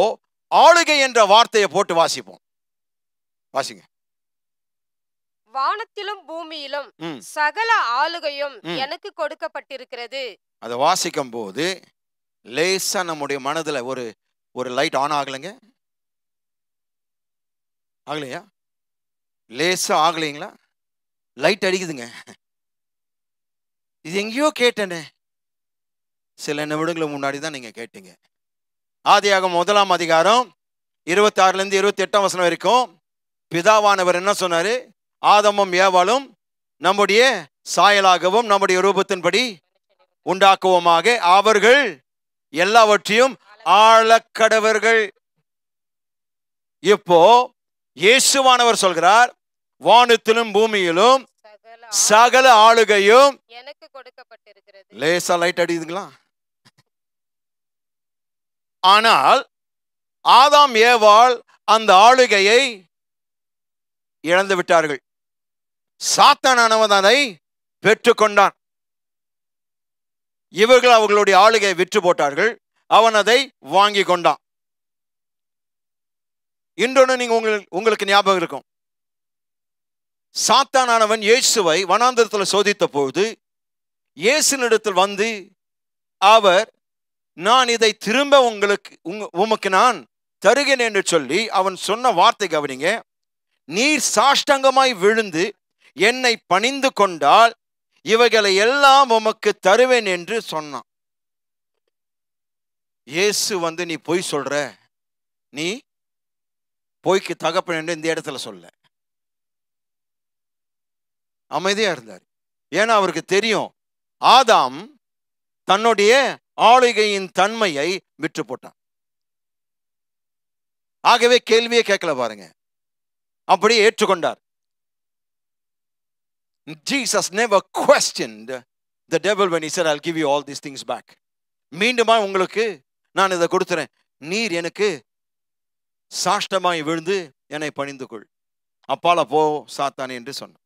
ஆளுகை என்ற வார்த்தையை போட்டு வாசிப்போம் வாசிங்க வானத்திலும் பூமியிலும் சகல ஆளுகையும் எனக்கு கொடுக்கப்பட்டிருக்கிறது அதை வாசிக்கும் போது லேசா நம்முடைய மனதுல ஒரு ஒரு லைட் ஆன் ஆகலைங்க ஆகலையா லேசா ஆகலைங்களா லைட் அடிக்குதுங்க இது எங்கேயோ கேட்டேனே சில நிமிடங்களுக்கு முன்னாடி தான் நீங்கள் கேட்டீங்க ஆதியாக முதலாம் அதிகாரம் இருபத்தாறுலேருந்து இருபத்தி எட்டாம் வசனம் வரைக்கும் பிதாவானவர் என்ன சொன்னார் ஆதமும் ஏவாலும் நம்முடைய சாயலாகவும் நம்முடைய ரூபத்தின்படி உண்டாக்குவோமாக அவர்கள் எல்லாவற்றையும் ஆழக்கடவர்கள் இப்போ இயேசுவானவர் சொல்கிறார் வானத்திலும் பூமியிலும் சகல ஆளுகையும் லேசா லைட் அடிக்குதுங்களா ஆனால் ஆதாம் ஏவாள் அந்த ஆளுகையை இழந்து விட்டார்கள் சாத்தானவன் அதை பெற்றுக்கொண்டான் இவர்கள் அவர்களுடைய ஆளுகையை விற்று போட்டார்கள் அவன் அதை வாங்கி கொண்டான் இன்றொன்று நீங்க உங்களுக்கு உங்களுக்கு ஞாபகம் இருக்கும் சாத்தானவன் இயேசுவை வனாந்திரத்தில் சோதித்த போது இயேசுனிடத்தில் வந்து அவர் நான் இதை திரும்ப உங்களுக்கு உங் உமக்கு நான் தருகிறேன் என்று சொல்லி அவன் சொன்ன வார்த்தை கவனிங்க நீர் சாஷ்டங்கமாய் விழுந்து என்னை பணிந்து கொண்டால் இவைகளை எல்லாம் உமக்கு தருவேன் என்று சொன்னான் இயேசு வந்து நீ பொய் சொல்ற நீ பொய்க்கு தகப்பன் என்று இந்த இடத்துல சொல்ல அமைதியா இருந்தார் ஏன்னா அவருக்கு தெரியும் ஆதாம் தன்னுடைய ஆளுகையின் தன்மையை விற்று போட்டான் ஆகவே கேள்வியே கேட்கல பாருங்க அப்படியே ஏற்றுக்கொண்டார் Jesus never question the devil when sir I'll give you all these things back மீண்டுமா உங்களுக்கு நான் இதை கொடுத்துறேன் நீர் எனக்கு சாஷ்டமாய் விழுந்து என்னை பணிந்து கொள் அப்பால போ சாத்தானே என்று சொன்னான்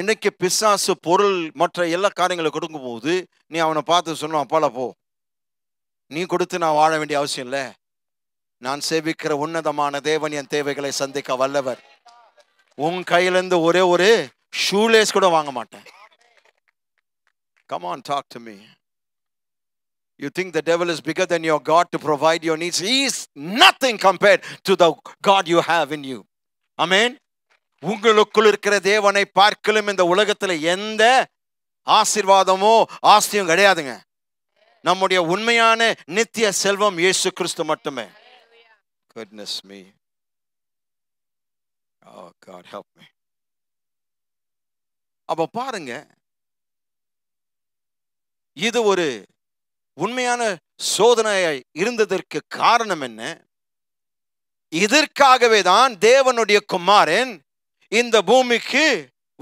என்னைக்கு பிசாசு பொருள் மற்ற எல்லா காரியங்களை கொடுக்கும் போது நீ அவனை பார்த்து சொன்ன அப்பால போ நீ கொடுத்து நான் வாழ வேண்டிய அவசியம் இல்லை நான் சேவிக்கிற உன்னதமான தேவன் என் தேவைகளை சந்திக்க வல்லவர் உன் கையிலேருந்து ஒரே ஒரு ஷூலேஸ் கூட வாங்க மாட்டேன் come on talk to me You think the devil is bigger than your God to provide your needs? He is nothing compared to the God you have in you. Amen. உங்களுக்குள் இருக்கிற தேவனை பார்க்கலும் இந்த உலகத்தில் எந்த ஆசிர்வாதமோ ஆஸ்தியும் கிடையாதுங்க நம்முடைய உண்மையான நித்திய செல்வம் இயேசு கிறிஸ்து மட்டுமே goodness me oh god help me அப்ப பாருங்க இது ஒரு உண்மையான சோதனையாய் இருந்ததற்கு காரணம் என்ன இதற்காகவே தான் தேவனுடைய குமாரன் இந்த பூமிக்கு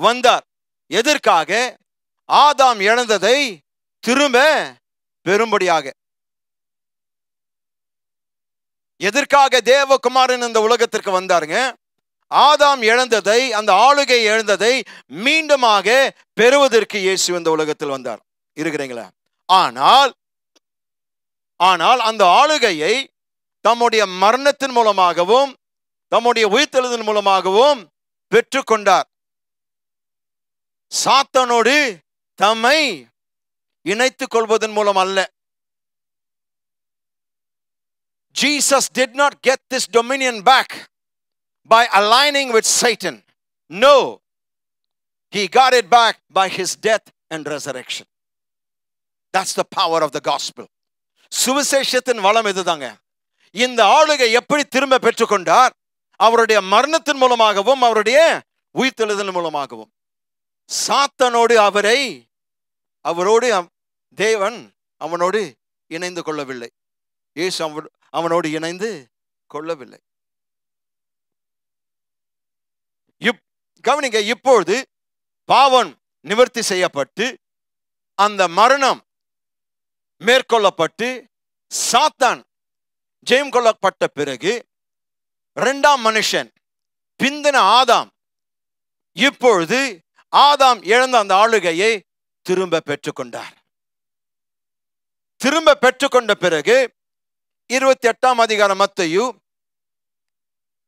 வந்தார் எதற்காக ஆதாம் இழந்ததை திரும்ப பெரும்படியாக எதற்காக தேவகுமாரன் இந்த உலகத்திற்கு வந்தாருங்க ஆதாம் இழந்ததை அந்த ஆளுகை இழந்ததை மீண்டுமாக பெறுவதற்கு இயேசு இந்த உலகத்தில் வந்தார் இருக்கிறீங்களா ஆனால் ஆனால் அந்த ஆளுகையை தம்முடைய மரணத்தின் மூலமாகவும் தம்முடைய உயிர்த்தெழுதின் மூலமாகவும் பெற்றுக்கொண்டார் சாத்தனோடு தம்மை இணைத்துக் கொள்வதன் மூலம் அல்ல Jesus did not get this dominion back by aligning with Satan. No, he got it back by his death and resurrection. That's the power of the gospel. சுவிசேஷத்தின் வளம் இதுதாங்க இந்த ஆளுகை எப்படி திரும்ப பெற்றுக்கொண்டார் அவருடைய மரணத்தின் மூலமாகவும் அவருடைய உயிர்த்தெழுதல் மூலமாகவும் சாத்தனோடு அவரை அவரோடு தேவன் அவனோடு இணைந்து கொள்ளவில்லை இயேசு அவனோடு இணைந்து கொள்ளவில்லை இப் கவனிக்க இப்பொழுது பாவன் நிவர்த்தி செய்யப்பட்டு அந்த மரணம் மேற்கொள்ளப்பட்டு சாத்தான் ஜெயம் கொள்ளப்பட்ட பிறகு ரெண்டாம் மனுஷன் பிந்தின ஆதாம் இப்பொழுது ஆதாம் இழந்த அந்த ஆளுகையை திரும்ப பெற்றுக்கொண்டார் திரும்ப பெற்றுக்கொண்ட பிறகு இருபத்தி எட்டாம் அதிகார மத்தையு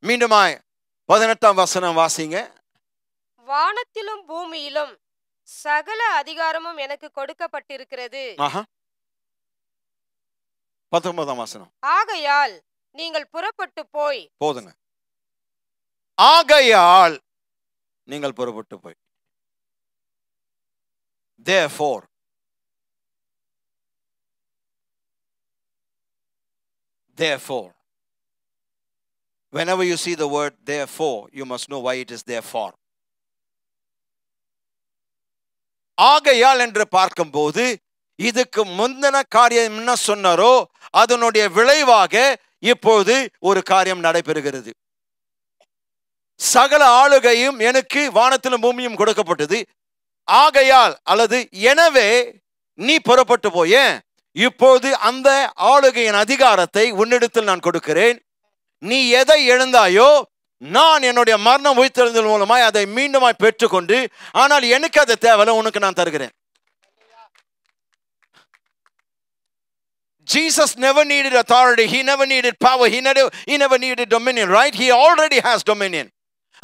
மீண்டுமாய் பதினெட்டாம் வசனம் வாசிங்க வானத்திலும் பூமியிலும் சகல அதிகாரமும் எனக்கு கொடுக்கப்பட்டிருக்கிறது பத்தொன்பதாம் வசனம் ஆகையால் நீங்கள் புறப்பட்டு போய் போதுங்க ஆகையால் நீங்கள் புறப்பட்டு போய் there there whenever see see the word therefore you must know why is therefore ஆகையால் என்று பார்க்கும் போது இதுக்கு முந்தின காரியம் என்ன சொன்னாரோ அதனுடைய விளைவாக இப்போது ஒரு காரியம் நடைபெறுகிறது சகல ஆளுகையும் எனக்கு வானத்திலும் பூமியும் கொடுக்கப்பட்டது ஆகையால் அல்லது எனவே நீ புறப்பட்டு போய இப்போது அந்த ஆளுகையின் அதிகாரத்தை உன்னிடத்தில் நான் கொடுக்கிறேன் நீ எதை எழுந்தாயோ நான் என்னுடைய மரணம் உயிர்த்தெழுந்தல் மூலமாய் அதை மீண்டுமாய் பெற்றுக்கொண்டு ஆனால் எனக்கு அது தேவையில்லை உனக்கு நான் தருகிறேன் Jesus never needed authority. He never needed power. He never, he never needed dominion, right? He already has dominion.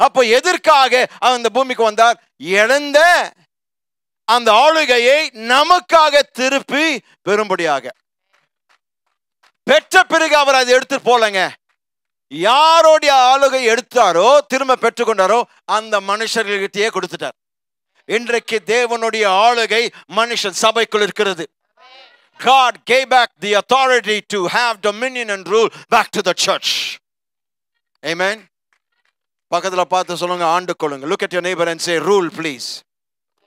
அப்போ எதற்காக அந்த பூமிக்கு வந்தார் இழந்த அந்த ஆளுகையை நமக்காக திருப்பி பெறும்படியாக பெற்ற பிறகு அவர் அதை எடுத்துட்டு போலங்க யாரோடைய ஆளுகை எடுத்தாரோ திரும்ப பெற்றுக்கொண்டாரோ அந்த மனுஷர்கள்கிட்டயே கொடுத்துட்டார் இன்றைக்கு தேவனுடைய ஆளுகை மனுஷன் சபைக்குள் இருக்கிறது God gave back the authority to have dominion and rule back to the church. Amen. Look at your neighbor and say, Rule, please.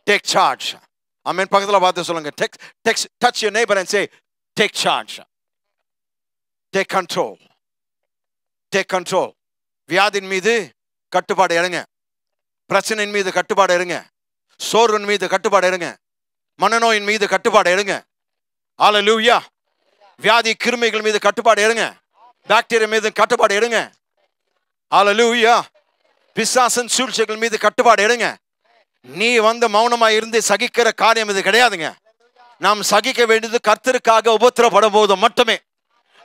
Take charge. Amen. Touch your neighbor and say, Take charge. Take control. Take control. வியாதின் மீது கட்டுப்பாடு இருங்க பிரச்சனையின் மீது கட்டுப்பாடு இருங்க சோர்வின் மீது கட்டுப்பாடு இருங்க மனநோயின் மீது கட்டுப்பாடு இருங்க ஆலலூயா வியாதி கிருமிகள் மீது கட்டுப்பாடு எடுங்க பாக்டீரியா மீது கட்டுப்பாடு எடுங்க ஆலலூயா பிசாசன் சூழ்ச்சிகள் மீது கட்டுப்பாடு எடுங்க நீ வந்து மௌனமா இருந்து சகிக்கிற காரியம் இது கிடையாதுங்க நாம் சகிக்க வேண்டியது கர்த்தருக்காக உபத்திரப்பட போது மட்டுமே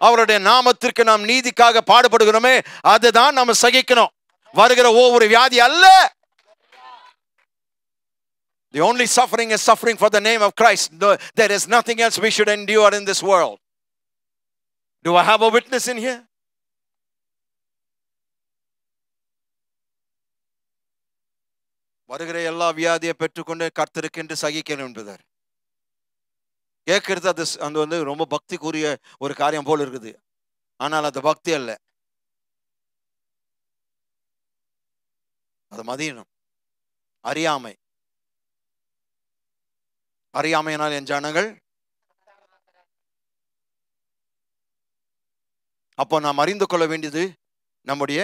அவருடைய நாமத்திற்கு நாம் நீதிக்காக பாடுபடுகிறோமே அதுதான் நம்ம சகிக்கணும் வருகிற ஒவ்வொரு வியாதி அல்ல The only suffering is suffering for the name of Christ. No, there is nothing else we should endure in this world. Do I have a witness in here? வருகிற எல்லா வியாதியை பெற்றுக்கொண்டு கர்த்தருக்கென்று சகிக்கணும் என்பதார் கேட்கறது அது அந்த வந்து ரொம்ப பக்திக்குரிய ஒரு காரியம் போல் இருக்குது ஆனால் அது பக்தி அல்ல அது மதியனம் அறியாமை அறியாமையினால் என் ஜனங்கள் அப்போ நாம் அறிந்து கொள்ள வேண்டியது நம்முடைய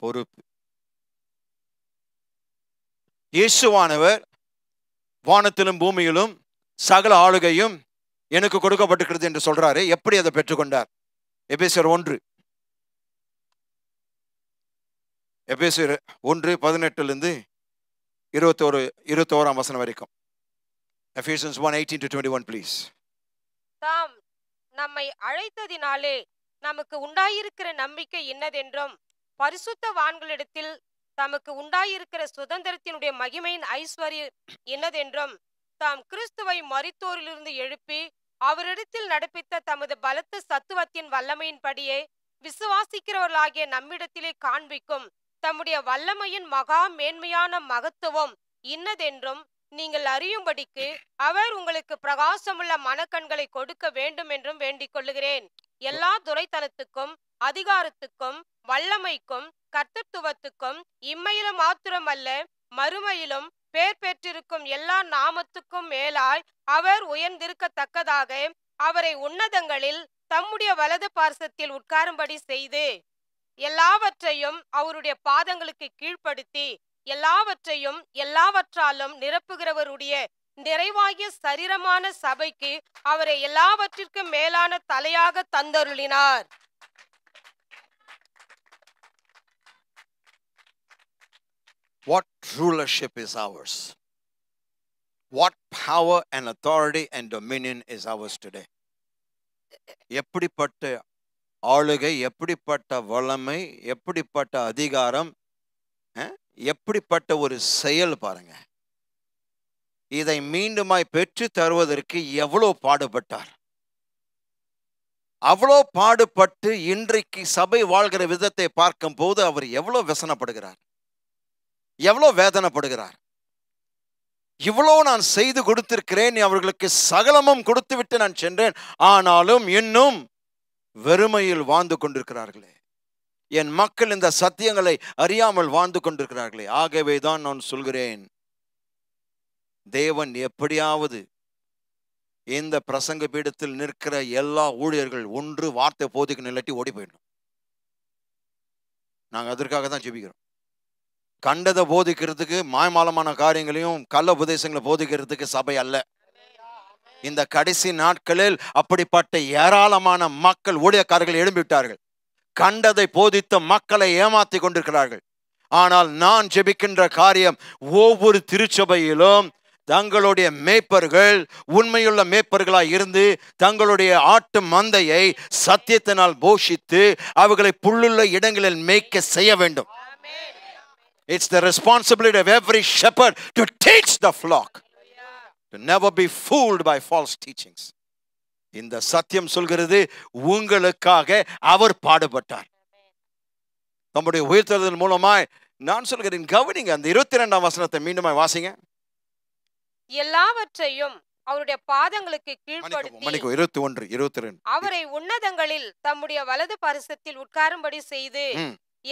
பொறுப்பு இயேசுவானவர் வானத்திலும் பூமியிலும் சகல ஆளுகையும் எனக்கு கொடுக்கப்பட்டிருக்கிறது என்று சொல்றாரு எப்படி அதை பெற்றுக்கொண்டார் எபேசர் ஒன்று எபேசர் ஒன்று பதினெட்டுல பதினெட்டுலேருந்து இருபத்தோரு இருபத்தோராம் வசனம் வரைக்கும் Ephesians 1 18 to 21, please. தாம் நம்மை அழைத்ததினாலே நமக்கு உண்டாயிருக்கிற நம்பிக்கை என்னதென்றும் பரிசுத்தவான்களிடத்தில் தமக்கு உண்டாயிருக்கிற சுதந்திரத்தினுடைய மகிமையின் ஐஸ்வர்யம் என்னதென்றும் தாம் கிறிஸ்துவை மறித்தோரிலிருந்து எழுப்பி அவரிடத்தில் நடப்பித்த தமது பலத்த சத்துவத்தின் வல்லமையின்படியே விசுவாசிக்கிறவர்களாகிய நம்மிடத்திலே காண்பிக்கும் தம்முடைய வல்லமையின் மகா மேன்மையான மகத்துவம் இன்னதென்றும் நீங்கள் அறியும்படிக்கு அவர் உங்களுக்கு பிரகாசமுள்ள மனக்கண்களை கொடுக்க வேண்டும் என்றும் வேண்டிக் கொள்ளுகிறேன் எல்லா துரைத்தனத்துக்கும் அதிகாரத்துக்கும் வல்லமைக்கும் கர்த்தத்துவத்துக்கும் இம்மையில மாத்திரமல்ல மறுமையிலும் பேர் பெற்றிருக்கும் எல்லா நாமத்துக்கும் மேலாய் அவர் உயர்ந்திருக்கத்தக்கதாக அவரை உன்னதங்களில் தம்முடைய வலது பார்சத்தில் உட்காரும்படி செய்து எல்லாவற்றையும் அவருடைய பாதங்களுக்கு கீழ்ப்படுத்தி எல்லாவற்றையும் எல்லாவற்றாலும் நிரப்புகிறவருடைய நிறைவாகிய சரீரமான சபைக்கு அவரை எல்லாவற்றிற்கும் மேலான தலையாக தந்தருளினார் What rulership is ours? What power and authority and dominion is ours today? எப்படிப்பட்ட ஆளுகை எப்படிப்பட்ட வளமை எப்படிப்பட்ட அதிகாரம் எப்படிப்பட்ட ஒரு செயல் பாருங்க இதை மீண்டுமாய் பெற்று தருவதற்கு எவ்வளோ பாடுபட்டார் அவ்வளோ பாடுபட்டு இன்றைக்கு சபை வாழ்கிற விதத்தை பார்க்கும் போது அவர் எவ்வளோ விசனப்படுகிறார் எவ்வளோ வேதனைப்படுகிறார் இவ்வளோ நான் செய்து கொடுத்திருக்கிறேன் அவர்களுக்கு சகலமும் கொடுத்து விட்டு நான் சென்றேன் ஆனாலும் இன்னும் வெறுமையில் வாழ்ந்து கொண்டிருக்கிறார்களே என் மக்கள் இந்த சத்தியங்களை அறியாமல் வாழ்ந்து கொண்டிருக்கிறார்களே ஆகவே தான் நான் சொல்கிறேன் தேவன் எப்படியாவது இந்த பிரசங்க பீடத்தில் நிற்கிற எல்லா ஊழியர்கள் ஒன்று வார்த்தை போதிக்கு நிலட்டி ஓடி போயிடணும் நாங்கள் அதற்காக தான் ஜெபிக்கிறோம் கண்டதை போதிக்கிறதுக்கு மாயமாலமான காரியங்களையும் கள்ள உபதேசங்களை போதிக்கிறதுக்கு சபை அல்ல இந்த கடைசி நாட்களில் அப்படிப்பட்ட ஏராளமான மக்கள் ஊழியக்காரர்கள் எழும்பிவிட்டார்கள் கண்டதை போதித்த மக்களை ஏமாத்தி கொண்டிருக்கிறார்கள் ஆனால் நான் ஜெபிக்கின்ற காரியம் ஒவ்வொரு திருச்சபையிலும் தங்களுடைய மேய்ப்பர்கள் உண்மையுள்ள மேய்ப்பர்களாக இருந்து தங்களுடைய ஆட்டு மந்தையை சத்தியத்தினால் போஷித்து அவர்களை புள்ளுள்ள இடங்களில் மேய்க்க செய்ய வேண்டும் it's the responsibility of every shepherd to teach the flock to never be fooled by false teachings இந்த சத்தியம் சொல்கிறது உங்களுக்காக அவர் பாடுபட்டார் நம்முடைய உயிர்த்ததன் மூலமாய் நான் சொல்கிறேன் கவனிங்க அந்த இருபத்தி ரெண்டாம் வசனத்தை மீண்டும் வாசிங்க எல்லாவற்றையும் அவருடைய பாதங்களுக்கு கீழ்படுத்தி இருபத்தி ஒன்று இருபத்தி ரெண்டு அவரை உன்னதங்களில் தம்முடைய வலது பரிசத்தில் உட்காரும்படி செய்து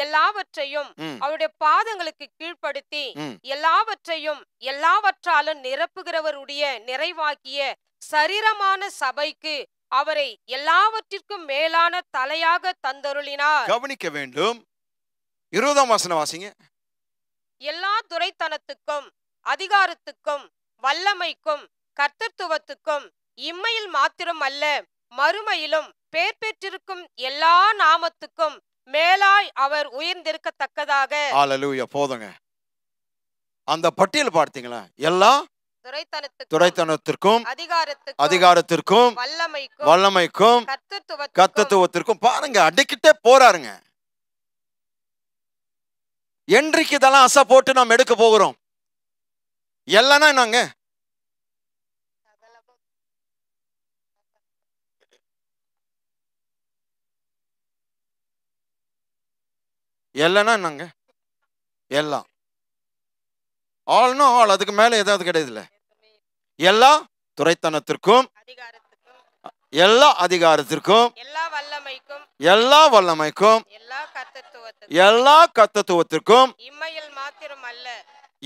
எல்லாவற்றையும் அவருடைய பாதங்களுக்கு கீழ்ப்படுத்தி எல்லாவற்றையும் எல்லாவற்றாலும் நிரப்புகிறவருடைய நிறைவாக்கிய சரீரமான சபைக்கு அவரை எல்லாவற்றிற்கும் மேலான தலையாக தந்தருளினார் கவனிக்க வேண்டும் இருபதாம் வாசனம் வாசிங்க எல்லா துறைத்தனத்துக்கும் அதிகாரத்துக்கும் வல்லமைக்கும் கர்த்தத்துவத்துக்கும் இம்மையில் மாத்திரம் அல்ல மறுமையிலும் பேர் பெற்றிருக்கும் எல்லா நாமத்துக்கும் மேலாய் அவர் உயர்ந்திருக்கத்தக்கதாக ஆலலூயா போதுங்க அந்த பட்டியல் பார்த்தீங்களா எல்லாம் துறைத்தனத்திற்கும் அதிகாரத்திற்கும் வல்லமைக்கும் கத்தத்துவத்திற்கும் பாருங்க அடிக்கிட்டே போறாருங்க என்றைக்கு இதெல்லாம் அசை போட்டு நாம் எடுக்க போகிறோம் எல்லாம் நாங்க எல்லாம் நாங்க எல்லாம் ஆள்னா ஆள் அதுக்கு மேலே ஏதாவது கிடையாதுல்ல எல்லா துறைத்தனத்திற்கும் எல்லா அதிகாரத்திற்கும் எல்லா வல்லமைக்கும் எல்லா கத்தத்துவத்திற்கும்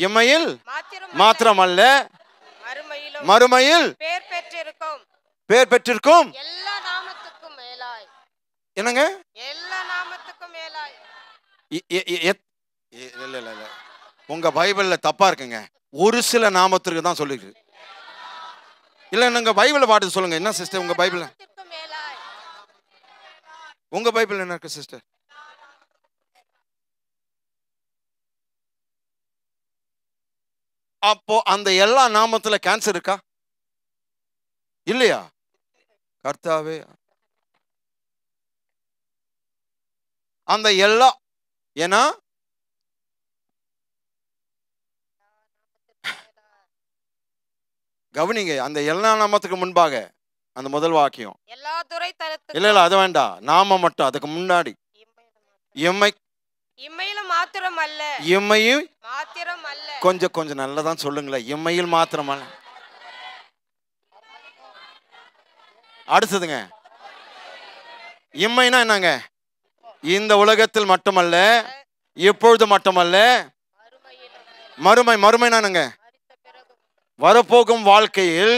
இம்மையில் மாத்திரம் அல்ல மறுமையில் பேர் பெற்றிருக்கும் பெற்றிருக்கும் என்னங்க எல்லா நாமத்துக்கும் மேலாய் இல்ல இல்ல உங்க பைபிள்ல தப்பா இருக்குங்க ஒரு சில நாமத்திற்கு தான் சொல்லிருக்கு இல்ல நீங்க பைபிள பாட்டு சொல்லுங்க என்ன சிஸ்டர் உங்க பைபிள் உங்க பைபிள் என்ன இருக்கு சிஸ்டர் அப்போ அந்த எல்லா நாமத்துல கேன்சர் இருக்கா இல்லையா கர்த்தாவே அந்த எல்லா ஏன்னா கவனிங்க அந்த எல்லா நாமத்துக்கு முன்பாக அந்த முதல் வாக்கியம் இல்ல இல்ல அது வேண்டாம் நாம மட்டும் அதுக்கு முன்னாடி எம்மை மாத்திரம் கொஞ்சம் கொஞ்சம் நல்லதான் சொல்லுங்களேன் இம்மையில் மாத்திரம் அல்ல அடுத்ததுங்க இம்மைனா என்னங்க இந்த உலகத்தில் மட்டுமல்ல எப்பொழுது மட்டுமல்ல மறுமை மறுமைனா என்னங்க வரப்போகும் வாழ்க்கையில்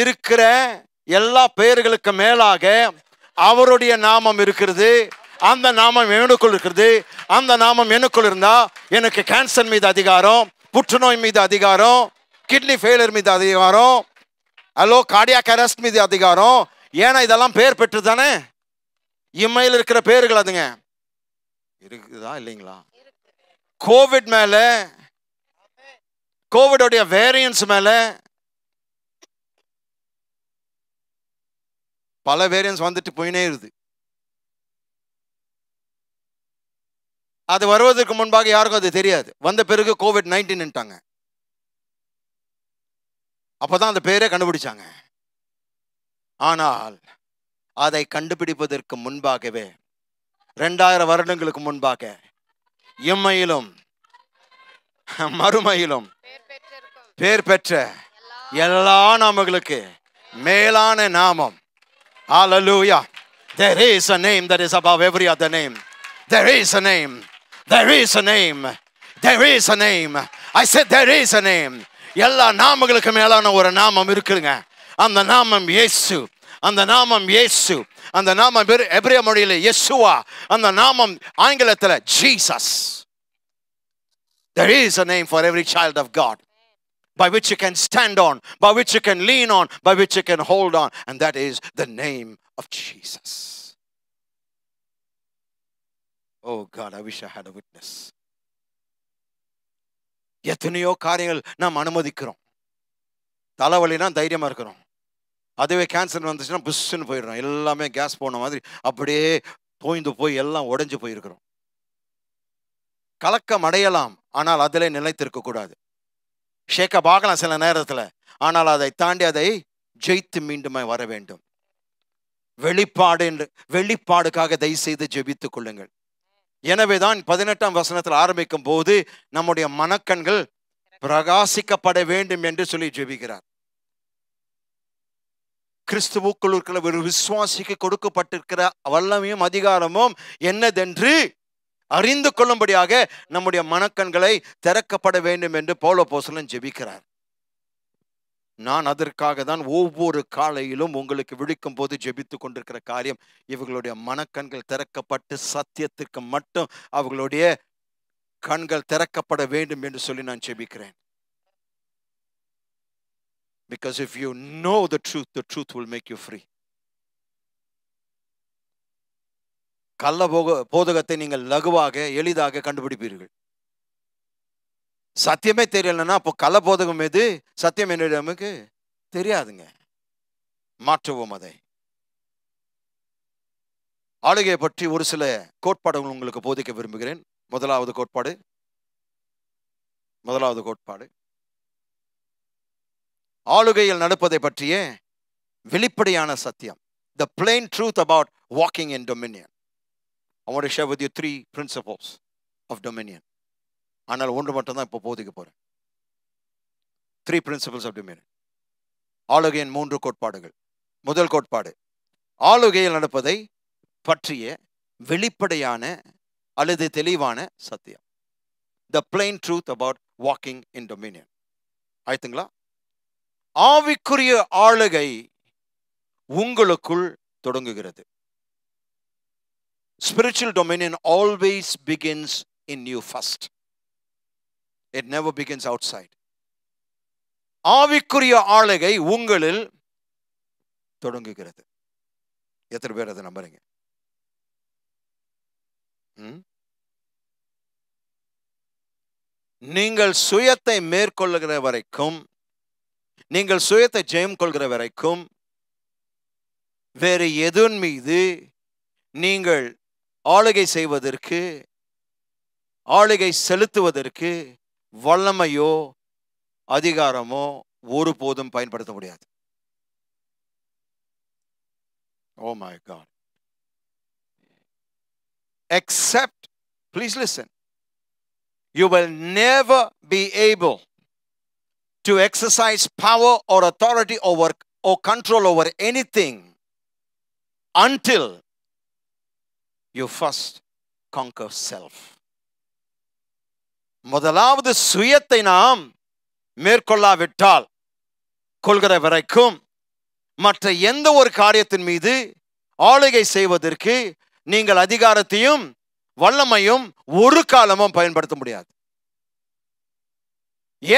இருக்கிற எல்லா பெயர்களுக்கு மேலாக அவருடைய நாமம் இருக்கிறது அந்த நாமம் எனக்குள் இருக்கிறது அந்த நாமம் எனக்குள் இருந்தா எனக்கு கேன்சர் மீது அதிகாரம் புற்றுநோய் மீது அதிகாரம் கிட்னி ஃபெயிலியர் மீது அதிகாரம் ஹலோ கார்டியாக் அரெஸ்ட் மீது அதிகாரம் ஏன்னா இதெல்லாம் பேர் பெற்று தானே இம்மையில் இருக்கிற பேர்கள் அதுங்க இருக்குதா இல்லைங்களா கோவிட் மேலே கோவிடோடைய வேரியன்ஸ் மேலே பல வேரியன்ஸ் வந்துட்டு போயினே இருது அது வருவதற்கு முன்பாக யாருக்கும் அது தெரியாது வந்த பிறகு கோவிட் நைன்டீன்ட்டாங்க அப்போ தான் அந்த பேரே கண்டுபிடிச்சாங்க ஆனால் அதை கண்டுபிடிப்பதற்கு முன்பாகவே ரெண்டாயிரம் வருடங்களுக்கு முன்பாக எம்மையிலும் மறுமையிலும் பேர் பெற்ற எல்லா நாமங்களுக்கு மேலான நாமம் Hallelujah. There is a name that is above every other name. There is a name. There is a name. There is a name. I said there is a name. எல்லா நாமங்களுக்கு மேலான ஒரு நாமம் இருக்குதுங்க அந்த நாமம் இயேசு அந்த நாமம் இயேசு அந்த நாமம் எப்ரிய மொழியில் இயேசுவா அந்த நாமம் ஆங்கிலத்தில் Jesus there is a name for every child of God by which you can stand on, by which you can lean on, by which you can hold on, and that is the name of Jesus. Oh God, I wish I had a witness. எத்தனையோ காரியங்கள் நாம் அனுமதிக்கிறோம் தலைவலினா தைரியமாக இருக்கிறோம் அதுவே கேன்சர் வந்துச்சுன்னா புஷ்ஷுன்னு போயிடுறோம் எல்லாமே கேஸ் போன மாதிரி அப்படியே தோய்ந்து போய் எல்லாம் உடஞ்சு போயிருக்கிறோம் கலக்கம் அடையலாம் ஆனால் அதில் நிலைத்திருக்கக்கூடாது ஷேக்கப் ஆகலாம் சில நேரத்தில் ஆனால் அதை தாண்டி அதை ஜெயித்து மீண்டும் வர வேண்டும் வெளிப்பாடு என்று வெளிப்பாடுக்காக தயவு செய்து ஜெபித்துக் கொள்ளுங்கள் எனவே தான் பதினெட்டாம் வசனத்தில் ஆரம்பிக்கும் போது நம்முடைய மனக்கண்கள் பிரகாசிக்கப்பட வேண்டும் என்று சொல்லி ஜெபிக்கிறார் கிறிஸ்துவுக்குள் ஒரு விசுவாசிக்கு கொடுக்கப்பட்டிருக்கிற வல்லமையும் அதிகாரமும் என்னதென்று அறிந்து கொள்ளும்படியாக நம்முடைய மனக்கண்களை திறக்கப்பட வேண்டும் என்று பௌல போசலன் ஜெபிக்கிறார் நான் அதற்காக தான் ஒவ்வொரு காலையிலும் உங்களுக்கு விழிக்கும் போது ஜெபித்து கொண்டிருக்கிற காரியம் இவர்களுடைய மனக்கண்கள் திறக்கப்பட்டு சத்தியத்துக்கு மட்டும் அவர்களுடைய கண்கள் திறக்கப்பட வேண்டும் என்று சொல்லி நான் ஜெபிக்கிறேன் because if you know the truth the truth will make you free கள்ள போக போதகத்தை நீங்கள் லகுவாக எளிதாக கண்டுபிடிப்பீர்கள் சத்தியமே தெரியலன்னா அப்போ கள்ள போதகம் எது சத்தியம் என்ன நமக்கு தெரியாதுங்க மாற்றுவோம் அதை ஆளுகையை பற்றி ஒரு சில கோட்பாடுகள் உங்களுக்கு போதிக்க விரும்புகிறேன் முதலாவது கோட்பாடு முதலாவது கோட்பாடு ஆளுகையில் நடப்பதை பற்றிய வெளிப்படையான சத்தியம் the plain truth about walking in dominion I want to share with you three principles of dominion. ஆனால் ஒன்று மட்டும்தான் இப்போ போதிக்க போகிறேன் த்ரீ பிரின்சிபல்ஸ் ஆஃப் டிமினியன் ஆளுகையின் மூன்று கோட்பாடுகள் முதல் கோட்பாடு ஆளுகையில் நடப்பதை பற்றிய வெளிப்படையான அல்லது தெளிவான சத்தியம் the plain truth about walking in dominion ஆயிடுத்துங்களா ஆவிக்குரிய ஆளுகை உங்களுக்குள் தொடங்குகிறது spiritual dominion always begins in you first. It never begins outside. ஆவிக்குரிய ஆளுகை உங்களில் தொடங்குகிறது எத்தனை பேர் அதை நம்புறீங்க நீங்கள் சுயத்தை மேற்கொள்ளுகிற வரைக்கும் நீங்கள் சுயத்தை ஜெயம் கொள்கிற வரைக்கும் வேறு எதன் மீது நீங்கள் ஆளுகை செய்வதற்கு ஆளுகை செலுத்துவதற்கு வல்லமையோ அதிகாரமோ ஒருபோதும் பயன்படுத்த முடியாது oh my God except please listen you will never be able to exercise power or authority over or control over anything until you first conquer self முதலாவது சுயத்தை நாம் மேற்கொள்ளாவிட்டால் கொள்கிற வரைக்கும் மற்ற எந்த ஒரு காரியத்தின் மீது ஆளுகை செய்வதற்கு நீங்கள் அதிகாரத்தையும் வல்லமையும் ஒரு காலமும் பயன்படுத்த முடியாது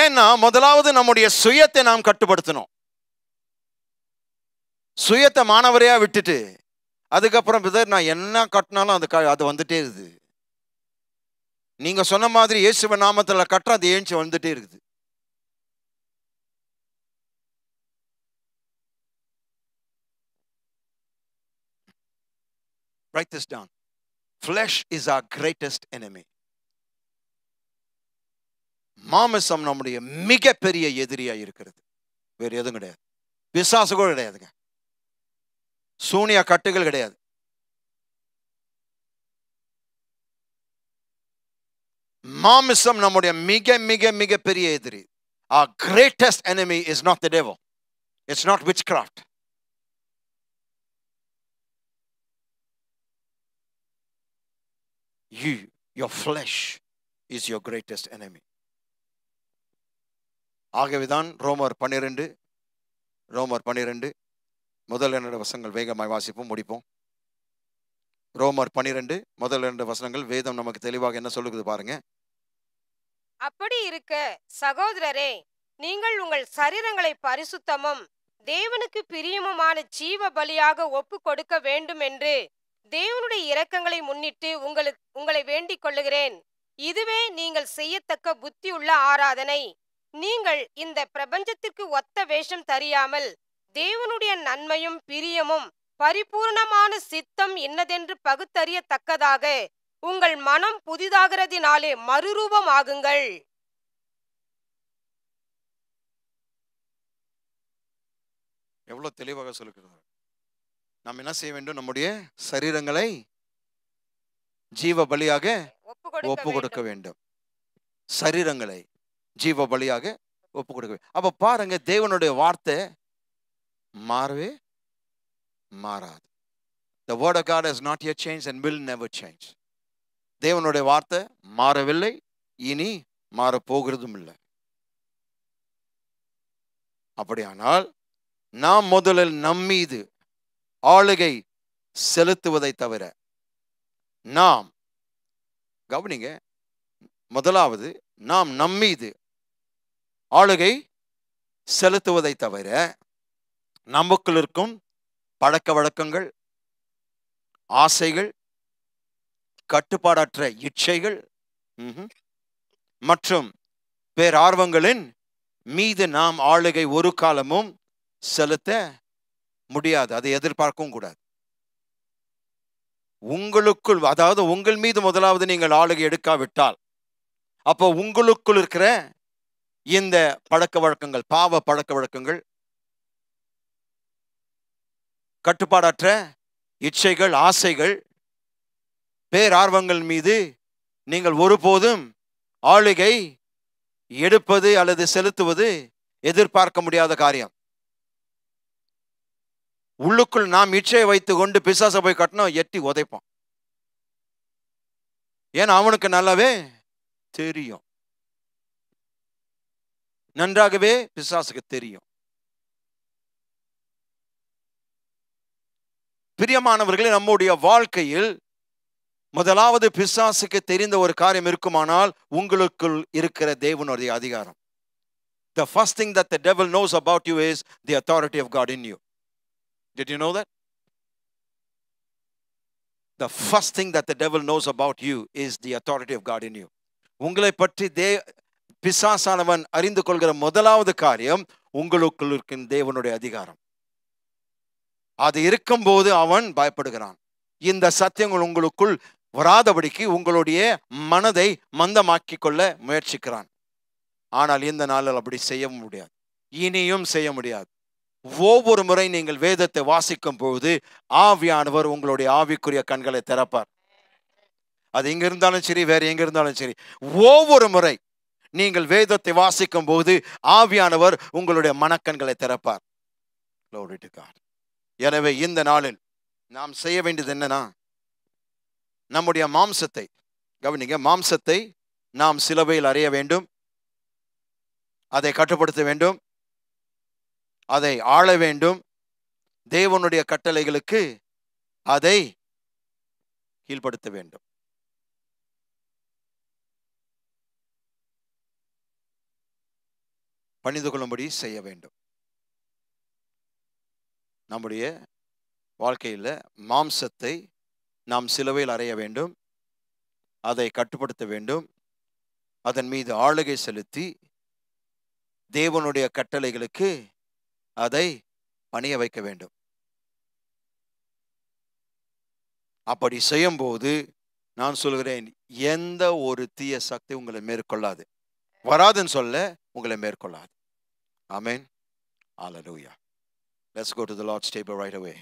ஏன்னா முதலாவது நம்முடைய சுயத்தை நாம் கட்டுப்படுத்தணும் சுயத்தை மாணவரையா விட்டுட்டு அதுக்கப்புறம் பிரதர் நான் என்ன கட்டினாலும் அது க அது வந்துட்டே இருக்குது நீங்கள் சொன்ன மாதிரி இயேசுவ நாமத்தில் கட்டுற அது ஏஞ்சி வந்துட்டே இருக்குது Write this down. Flesh is our greatest enemy. மாமிசம் நம்முடைய மிகப்பெரிய எதிரியாக இருக்கிறது வேறு எதுவும் கிடையாது விசுவாசம் கூட கிடையாதுங்க சூனிய கட்டுகள் கிடையாது மாமிசம் நம்முடைய மிக மிக மிக பெரிய எதிரி our greatest enemy is not the devil it's not witchcraft you your flesh is your greatest enemy ஆகவேதான் ரோமர் பன்னிரெண்டு ரோமர் பன்னிரெண்டு முதல் இரண்டு வசனங்கள் வேகமாய் வாசிப்போம் முடிப்போம் ரோமர் பனிரெண்டு முதல் இரண்டு வசனங்கள் வேதம் நமக்கு தெளிவாக என்ன சொல்லுகிறது பாருங்க அப்படி இருக்க சகோதரரே நீங்கள் உங்கள் சரீரங்களை பரிசுத்தமும் தேவனுக்கு பிரியமுமான ஜீவ பலியாக ஒப்பு கொடுக்க வேண்டும் என்று தேவனுடைய இரக்கங்களை முன்னிட்டு உங்களுக்கு உங்களை வேண்டிக் கொள்ளுகிறேன் இதுவே நீங்கள் செய்யத்தக்க புத்தியுள்ள ஆராதனை நீங்கள் இந்த பிரபஞ்சத்திற்கு ஒத்த வேஷம் தெரியாமல் தேவனுடைய நன்மையும் பிரியமும் பரிபூர்ணமான சித்தம் பகுத்தறிய பகுத்தறியத்தக்கதாக உங்கள் மனம் புதிதாகிறதினாலே மறுரூபமாகுங்கள் எவ்வளவு தெளிவாக சொல்லுகிறார் நாம் என்ன செய்ய வேண்டும் நம்முடைய சரீரங்களை ஜீவ பலியாக ஒப்பு கொடுக்க வேண்டும் சரீரங்களை ஜீவ பலியாக ஒப்பு கொடுக்க வேண்டும் அப்போ பாருங்க தேவனுடைய வார்த்தை மாறவே மாறாது the word of God has not yet change and will never change தேவனுடைய வார்த்தை மாறவில்லை இனி மாறப்போகிறதும் இல்லை அப்படியானால் நாம் முதலில் நம்மீது ஆளுகை செலுத்துவதை தவிர நாம் கவனிங்க முதலாவது நாம் நம்மீது ஆளுகை செலுத்துவதை தவிர நமக்குள் இருக்கும் பழக்க வழக்கங்கள் ஆசைகள் கட்டுப்பாடற்ற இச்சைகள் மற்றும் பேரார்வங்களின் மீது நாம் ஆளுகை ஒரு காலமும் செலுத்த முடியாது அதை எதிர்பார்க்கவும் கூடாது உங்களுக்குள் அதாவது உங்கள் மீது முதலாவது நீங்கள் ஆளுகை எடுக்காவிட்டால் அப்போ உங்களுக்குள் இருக்கிற இந்த பழக்க வழக்கங்கள் பாவ பழக்க வழக்கங்கள் கட்டுப்பாடற்ற இச்சைகள் ஆசைகள் பேரார்வங்கள் மீது நீங்கள் ஒருபோதும் ஆளுகை எடுப்பது அல்லது செலுத்துவது எதிர்பார்க்க முடியாத காரியம் உள்ளுக்குள் நாம் இச்சையை வைத்து கொண்டு பிசாச போய் கட்டணும் எட்டி உதைப்போம் ஏன்னா அவனுக்கு நல்லாவே தெரியும் நன்றாகவே பிசாசுக்கு தெரியும் பிரியமானவர்களே நம்முடைய வாழ்க்கையில் முதலாவது பிசாசுக்கு தெரிந்த ஒரு காரியம் இருக்குமானால் உங்களுக்குள் இருக்கிற தேவனுடைய அதிகாரம் the first thing that the devil knows about you is the authority of God in you did you know that the first thing that the devil knows about you is the authority of God in you உங்களை பற்றி தே பிசாசானவன் அறிந்து கொள்கிற முதலாவது காரியம் உங்களுக்குள் இருக்கும் தேவனுடைய அதிகாரம் அது இருக்கும்போது அவன் பயப்படுகிறான் இந்த சத்தியங்கள் உங்களுக்குள் வராதபடிக்கு உங்களுடைய மனதை மந்தமாக்கி கொள்ள முயற்சிக்கிறான் ஆனால் இந்த நாளில் அப்படி செய்ய முடியாது இனியும் செய்ய முடியாது ஒவ்வொரு முறை நீங்கள் வேதத்தை வாசிக்கும் போது ஆவியானவர் உங்களுடைய ஆவிக்குரிய கண்களை திறப்பார் அது எங்க இருந்தாலும் சரி வேற எங்க இருந்தாலும் சரி ஒவ்வொரு முறை நீங்கள் வேதத்தை வாசிக்கும் போது ஆவியானவர் உங்களுடைய மனக்கண்களை திறப்பார் எனவே இந்த நாளில் நாம் செய்ய வேண்டியது என்னன்னா நம்முடைய மாம்சத்தை கவனிங்க மாம்சத்தை நாம் சிலவையில் அறிய வேண்டும் அதை கட்டுப்படுத்த வேண்டும் அதை ஆள வேண்டும் தேவனுடைய கட்டளைகளுக்கு அதை கீழ்ப்படுத்த வேண்டும் பணிந்து கொள்ளும்படி செய்ய வேண்டும் நம்முடைய வாழ்க்கையில் மாம்சத்தை நாம் சிலுவையில் அறைய வேண்டும் அதை கட்டுப்படுத்த வேண்டும் அதன் மீது ஆளுகை செலுத்தி தேவனுடைய கட்டளைகளுக்கு அதை பணிய வைக்க வேண்டும் அப்படி செய்யும்போது நான் சொல்கிறேன் எந்த ஒரு தீய சக்தி உங்களை மேற்கொள்ளாது வராதுன்னு சொல்ல உங்களை மேற்கொள்ளாது ஆமேன் ஆலலூயா Let's go to the Lord's table right away.